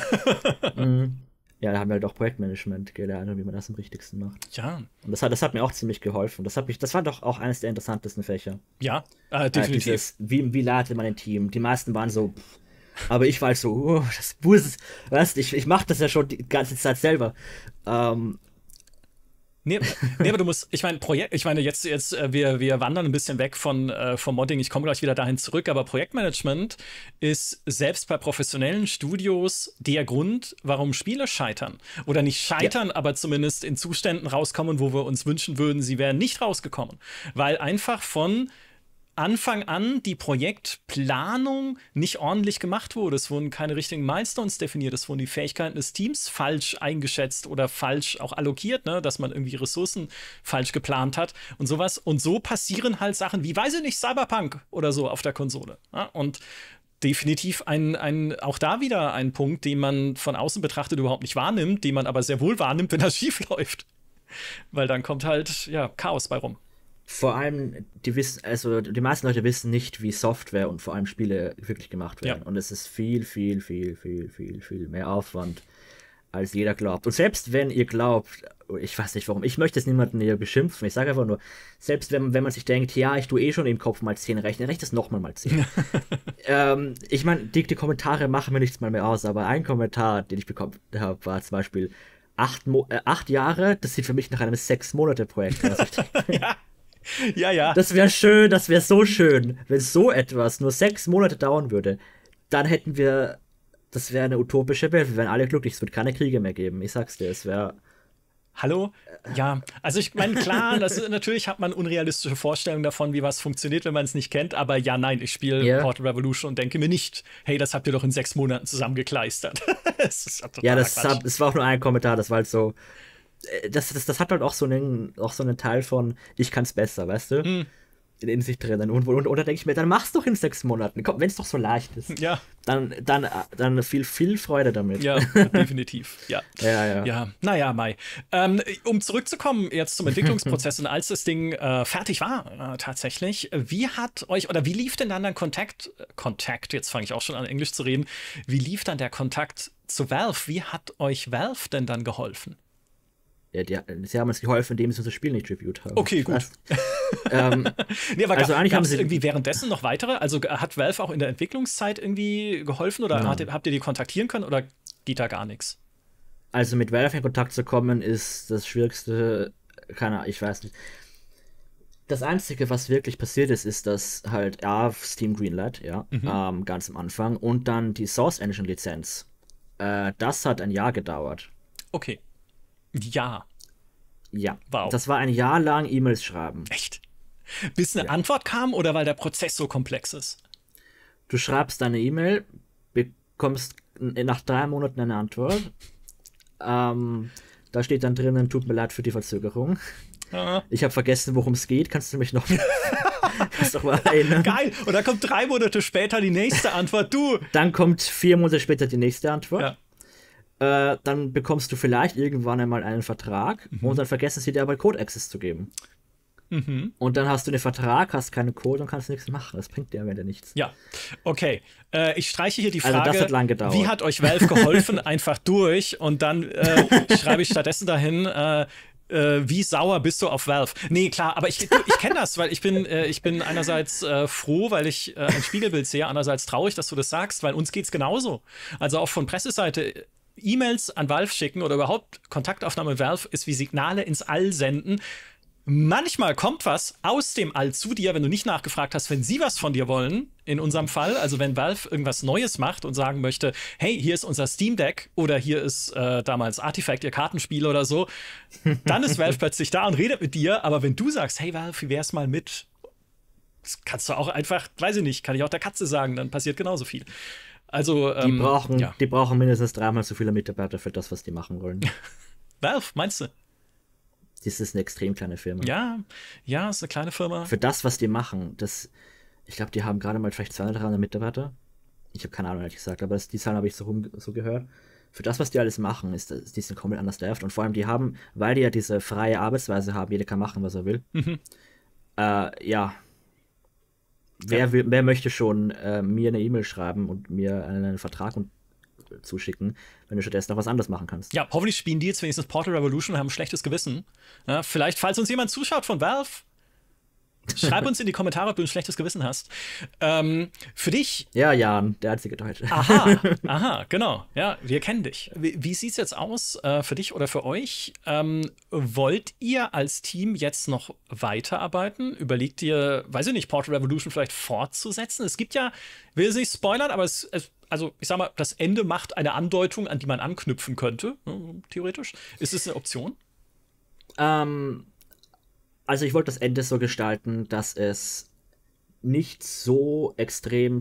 mm ja, da haben wir halt auch Projektmanagement gelernt und wie man das am richtigsten macht. Ja. Und das hat, das hat mir auch ziemlich geholfen. Das, hat mich, das war doch auch eines der interessantesten Fächer. Ja, äh, äh definitiv. Äh, dieses, wie, wie leitet man ein Team? Die meisten waren so, pff, aber ich war halt so, oh, das muss, weißt ich, ich mache das ja schon die ganze Zeit selber. Ähm, Nee, nee, aber du musst, ich meine, Projekt, ich meine, jetzt, jetzt, äh, wir, wir wandern ein bisschen weg von, äh, vom Modding. Ich komme gleich wieder dahin zurück, aber Projektmanagement ist selbst bei professionellen Studios der Grund, warum Spiele scheitern. Oder nicht scheitern, ja. aber zumindest in Zuständen rauskommen, wo wir uns wünschen würden, sie wären nicht rausgekommen. Weil einfach von Anfang an die Projektplanung nicht ordentlich gemacht wurde. Es wurden keine richtigen Milestones definiert, es wurden die Fähigkeiten des Teams falsch eingeschätzt oder falsch auch allokiert, ne? dass man irgendwie Ressourcen falsch geplant hat und sowas. Und so passieren halt Sachen wie, weiß ich nicht, Cyberpunk oder so auf der Konsole. Ne? Und definitiv ein, ein, auch da wieder ein Punkt, den man von außen betrachtet überhaupt nicht wahrnimmt, den man aber sehr wohl wahrnimmt, wenn das schief läuft. Weil dann kommt halt, ja, Chaos bei rum vor allem, die wissen, also die meisten Leute wissen nicht, wie Software und vor allem Spiele wirklich gemacht werden. Ja. Und es ist viel, viel, viel, viel, viel, viel mehr Aufwand, als jeder glaubt. Und selbst wenn ihr glaubt, ich weiß nicht warum, ich möchte es niemanden hier beschimpfen, ich sage einfach nur, selbst wenn, wenn man sich denkt, ja, ich tue eh schon im Kopf mal 10 rechnen, rechne es nochmal mal 10. ähm, ich meine, die, die, Kommentare machen mir nichts mal mehr aus, aber ein Kommentar, den ich bekommen habe, war zum Beispiel acht, Mo äh, acht Jahre, das sieht für mich nach einem sechs Monate Projekt aus. ja. Ja, ja. Das wäre schön, das wäre so schön, wenn so etwas nur sechs Monate dauern würde. Dann hätten wir, das wäre eine utopische Welt, wir wären alle glücklich, es wird keine Kriege mehr geben. Ich sag's dir, es wäre. Hallo? Ja, also ich meine, klar, das ist, natürlich hat man unrealistische Vorstellungen davon, wie was funktioniert, wenn man es nicht kennt, aber ja, nein, ich spiele yeah. Portal Revolution und denke mir nicht, hey, das habt ihr doch in sechs Monaten zusammengekleistert. das ja, das, hab, das, war auch nur ein Kommentar, das war halt so, äh, das, das, das hat halt auch so einen, auch so einen Teil von, ich kann es besser, weißt du? Mhm. In, sich drin. Und, und, oder denke ich mir, dann mach's doch in sechs Monaten. Komm, es doch so leicht ist. Ja. Dann, dann, dann viel, viel Freude damit. Ja, definitiv. Ja. Ja, ja. ja. Naja, Mai. Ähm, um zurückzukommen jetzt zum Entwicklungsprozess und als das Ding äh, fertig war, äh, tatsächlich, wie hat euch oder wie lief denn dann der Kontakt, Kontakt, jetzt fange ich auch schon an Englisch zu reden, wie lief dann der Kontakt zu Valve? Wie hat euch Valve denn dann geholfen? Ja, sie haben uns geholfen, indem sie unser Spiel nicht reviewt haben. Okay, gut. ähm, nee, aber also eigentlich haben sie irgendwie währenddessen noch weitere. Also hat Valve auch in der Entwicklungszeit irgendwie geholfen oder genau. hat, habt ihr die kontaktieren können oder geht da gar nichts? Also mit Valve in Kontakt zu kommen ist das Schwierigste. Keine Ahnung, ich weiß nicht. Das Einzige, was wirklich passiert ist, ist, dass halt ja, Steam Greenlight, ja, mhm. ähm, ganz am Anfang und dann die Source Engine Lizenz. Äh, das hat ein Jahr gedauert. Okay. Ja. Ja. Wow. Das war ein Jahr lang E-Mails schreiben. Echt? Bis eine ja. Antwort kam oder weil der Prozess so komplex ist? Du schreibst deine E-Mail, bekommst äh, nach drei Monaten eine Antwort. ähm, da steht dann drinnen, tut mir leid für die Verzögerung. Ja. Ich habe vergessen, worum es geht. Kannst du mich noch, kannst mal erinnern? Geil. Und dann kommt drei Monate später die nächste Antwort. Du. Dann kommt vier Monate später die nächste Antwort. Ja äh, dann bekommst du vielleicht irgendwann einmal einen Vertrag mhm. und dann vergessen sie dir aber Code-Access zu geben. Mhm. Und dann hast du einen Vertrag, hast keinen Code und kannst nichts machen. Das bringt dir am Ende nichts. Ja, okay. Äh, ich streiche hier die Frage, also das hat lang gedauert. wie hat euch Valve geholfen, einfach durch und dann äh, schreibe ich stattdessen dahin, äh, äh, wie sauer bist du auf Valve? Nee, klar, aber ich, ich kenne das, weil ich bin, äh, ich bin einerseits äh, froh, weil ich ein Spiegelbild sehe, andererseits traurig, dass du das sagst, weil uns geht es genauso. Also auch von Presseseite E-Mails an Valve schicken oder überhaupt Kontaktaufnahme Valve ist wie Signale ins All senden. Manchmal kommt was aus dem All zu dir, wenn du nicht nachgefragt hast, wenn sie was von dir wollen, in unserem Fall, also wenn Valve irgendwas Neues macht und sagen möchte, hey, hier ist unser Steam Deck oder hier ist äh, damals Artifact, ihr Kartenspiel oder so, dann ist Valve plötzlich da und redet mit dir, aber wenn du sagst, hey Valve, wie wär's mal mit, das kannst du auch einfach, weiß ich nicht, kann ich auch der Katze sagen, dann passiert genauso viel. Also, ähm, die, brauchen, ja. die brauchen mindestens dreimal so viele Mitarbeiter für das, was die machen wollen. Valve, meinst du? Das ist eine extrem kleine Firma. Ja, ja, ist eine kleine Firma. Für das, was die machen, das, ich glaube, die haben gerade mal vielleicht 200, 300 Mitarbeiter. Ich habe keine Ahnung, ehrlich gesagt, aber das, die Zahlen habe ich so, so gehört. Für das, was die alles machen, ist das, die sind komplett anders daft. Und vor allem, die haben, weil die ja diese freie Arbeitsweise haben, jeder kann machen, was er will. Mhm. Äh, ja, Wer, will, wer möchte schon äh, mir eine E-Mail schreiben und mir einen Vertrag und äh, zuschicken, wenn du stattdessen noch was anderes machen kannst. Ja, hoffentlich spielen die jetzt wenigstens Portal Revolution und haben ein schlechtes Gewissen. Ja, vielleicht, falls uns jemand zuschaut von Valve, Schreib uns in die Kommentare, ob du ein schlechtes Gewissen hast. Ähm, für dich. Ja, Jan, der einzige Deutsche. Aha, aha, genau. Ja, wir kennen dich. Wie, wie sieht es jetzt aus äh, für dich oder für euch? Ähm, wollt ihr als Team jetzt noch weiterarbeiten? Überlegt ihr, weiß ich nicht, Portal Revolution vielleicht fortzusetzen? Es gibt ja, will es nicht spoilern, aber es, es also ich sag mal, das Ende macht eine Andeutung, an die man anknüpfen könnte, ne, theoretisch. Ist es eine Option? Ähm, also ich wollte das Ende so gestalten, dass es nicht so extrem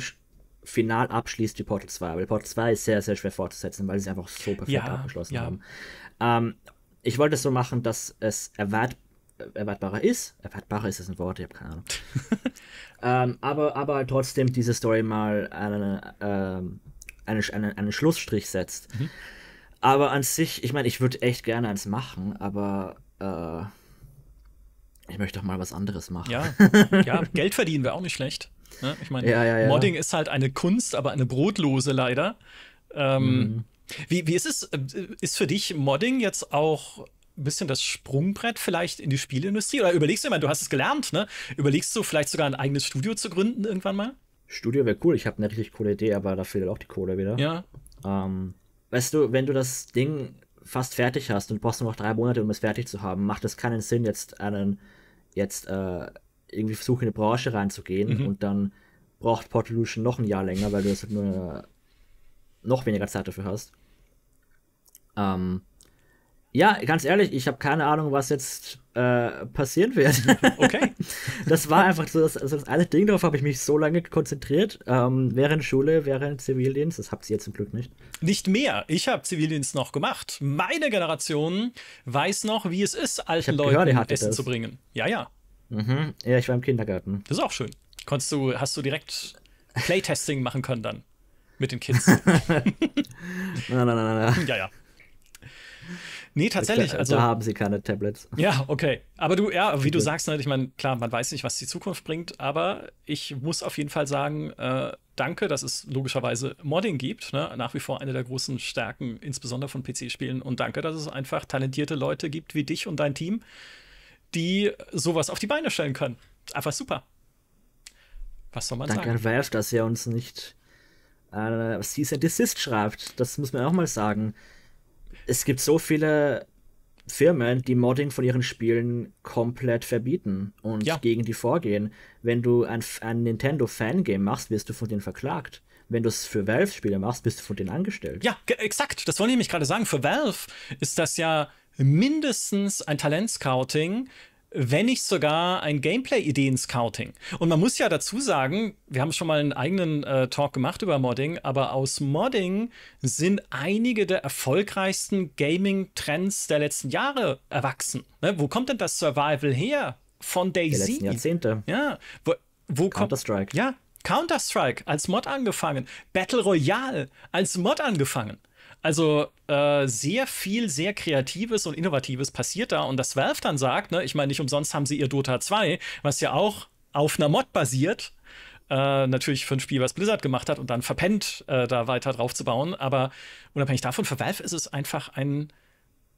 final abschließt wie Portal 2, weil Portal 2 ist sehr, sehr schwer fortzusetzen, weil sie einfach so perfekt ja, abgeschlossen ja. haben. Ähm, ich wollte es so machen, dass es erwart äh, erwartbarer ist. Erwartbarer ist es ein Wort, ich habe keine Ahnung. ähm, aber, aber trotzdem diese Story mal eine, ähm, eine, eine, einen Schlussstrich setzt. Mhm. Aber an sich, ich meine, ich würde echt gerne eins machen, aber äh, ich möchte doch mal was anderes machen. Ja, ja Geld verdienen wäre auch nicht schlecht. Ne? Ich meine, ja, ja, ja. Modding ist halt eine Kunst, aber eine brotlose leider. Ähm, mhm. wie, wie ist es? Äh, ist für dich Modding jetzt auch ein bisschen das Sprungbrett vielleicht in die Spielindustrie? Oder überlegst du, ich du hast es gelernt, ne? Überlegst du vielleicht sogar ein eigenes Studio zu gründen irgendwann mal? Studio wäre cool, ich habe eine richtig coole Idee, aber da fehlt auch die Kohle wieder. Ja. Ähm, weißt du, wenn du das Ding fast fertig hast und brauchst nur noch drei Monate, um es fertig zu haben, macht es keinen Sinn, jetzt einen jetzt äh, irgendwie versuche, in eine Branche reinzugehen mhm. und dann braucht Portolution noch ein Jahr länger, weil du das halt nur noch weniger Zeit dafür hast. Ähm, ja, ganz ehrlich, ich habe keine Ahnung, was jetzt äh, passieren wird. Okay. das war einfach so das, also das eine Ding, darauf habe ich mich so lange konzentriert. Ähm, während Schule, während Zivildienst, das habt ihr zum Glück nicht. Nicht mehr. Ich habe Zivildienst noch gemacht. Meine Generation weiß noch, wie es ist, alten Leuten gehört, Essen das. zu bringen. Ja, ja. Mhm. Ja, ich war im Kindergarten. Das ist auch schön. Konntest du, hast du direkt Playtesting machen können dann mit den Kids. nein, nein, nein, nein. Ja, ja. Nee, tatsächlich. Also, da haben sie keine Tablets. Ja, okay. Aber du, ja, wie du sagst, ne, ich meine, klar, man weiß nicht, was die Zukunft bringt, aber ich muss auf jeden Fall sagen, äh, danke, dass es logischerweise Modding gibt. Ne? Nach wie vor eine der großen Stärken, insbesondere von PC-Spielen. Und danke, dass es einfach talentierte Leute gibt wie dich und dein Team, die sowas auf die Beine stellen können. Einfach super. Was soll man danke sagen? Danke an Valve, dass er uns nicht äh, Cease and Desist schreibt. Das muss man auch mal sagen es gibt so viele Firmen, die Modding von ihren Spielen komplett verbieten und ja. gegen die vorgehen. Wenn du ein, ein Nintendo Fangame machst, wirst du von denen verklagt. Wenn du es für Valve-Spiele machst, bist du von denen angestellt. Ja, exakt. Das wollte ich nämlich gerade sagen. Für Valve ist das ja mindestens ein Talentscouting, wenn nicht sogar ein Gameplay-Ideen-Scouting. Und man muss ja dazu sagen, wir haben schon mal einen eigenen äh, Talk gemacht über Modding, aber aus Modding sind einige der erfolgreichsten Gaming-Trends der letzten Jahre erwachsen. Ne? Wo kommt denn das Survival her? Von Daisy. Die letzten Jahrzehnte. Ja. Wo, wo Counter-Strike. Ja. Counter-Strike als Mod angefangen. Battle Royale als Mod angefangen. Also äh, sehr viel, sehr Kreatives und Innovatives passiert da. Und dass Valve dann sagt, ne, ich meine, nicht umsonst haben sie ihr Dota 2, was ja auch auf einer Mod basiert. Äh, natürlich für ein Spiel, was Blizzard gemacht hat und dann verpennt, äh, da weiter drauf zu bauen. Aber unabhängig davon, für Valve ist es einfach ein.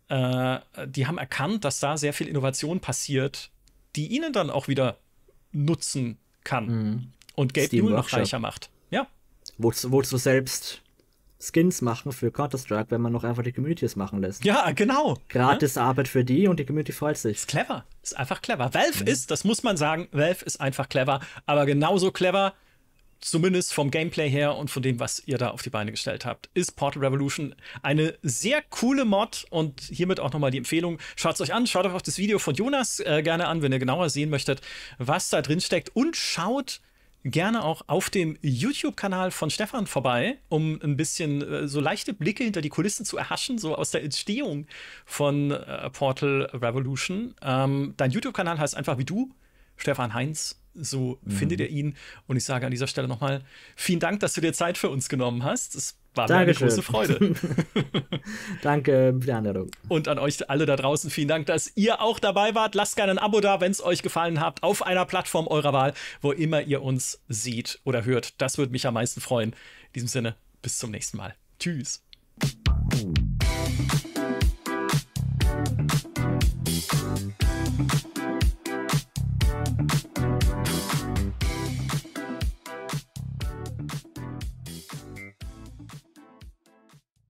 Äh, die haben erkannt, dass da sehr viel Innovation passiert, die ihnen dann auch wieder nutzen kann mhm. und Geld Newell noch reicher macht. Ja. Wozu, wozu selbst Skins machen für Counter-Strike, wenn man noch einfach die Communities machen lässt. Ja, genau. Ne? Gratis ja? Arbeit für die und die Community freut sich. Ist clever. Ist einfach clever. Valve ja. ist, das muss man sagen, Valve ist einfach clever, aber genauso clever, zumindest vom Gameplay her und von dem, was ihr da auf die Beine gestellt habt, ist Portal Revolution eine sehr coole Mod und hiermit auch nochmal die Empfehlung. Schaut es euch an, schaut euch auch das Video von Jonas äh, gerne an, wenn ihr genauer sehen möchtet, was da drin steckt und schaut, gerne auch auf dem YouTube-Kanal von Stefan vorbei, um ein bisschen äh, so leichte Blicke hinter die Kulissen zu erhaschen, so aus der Entstehung von äh, Portal Revolution. Ähm, dein YouTube-Kanal heißt einfach wie du, Stefan Heinz. So mhm. findet ihr ihn. Und ich sage an dieser Stelle nochmal, vielen Dank, dass du dir Zeit für uns genommen hast. Es war mir eine große Freude. Danke für die Einladung. Und an euch alle da draußen vielen Dank, dass ihr auch dabei wart. Lasst gerne ein Abo da, wenn es euch gefallen hat, auf einer Plattform eurer Wahl, wo immer ihr uns seht oder hört. Das würde mich am meisten freuen. In diesem Sinne, bis zum nächsten Mal. Tschüss. Thank you.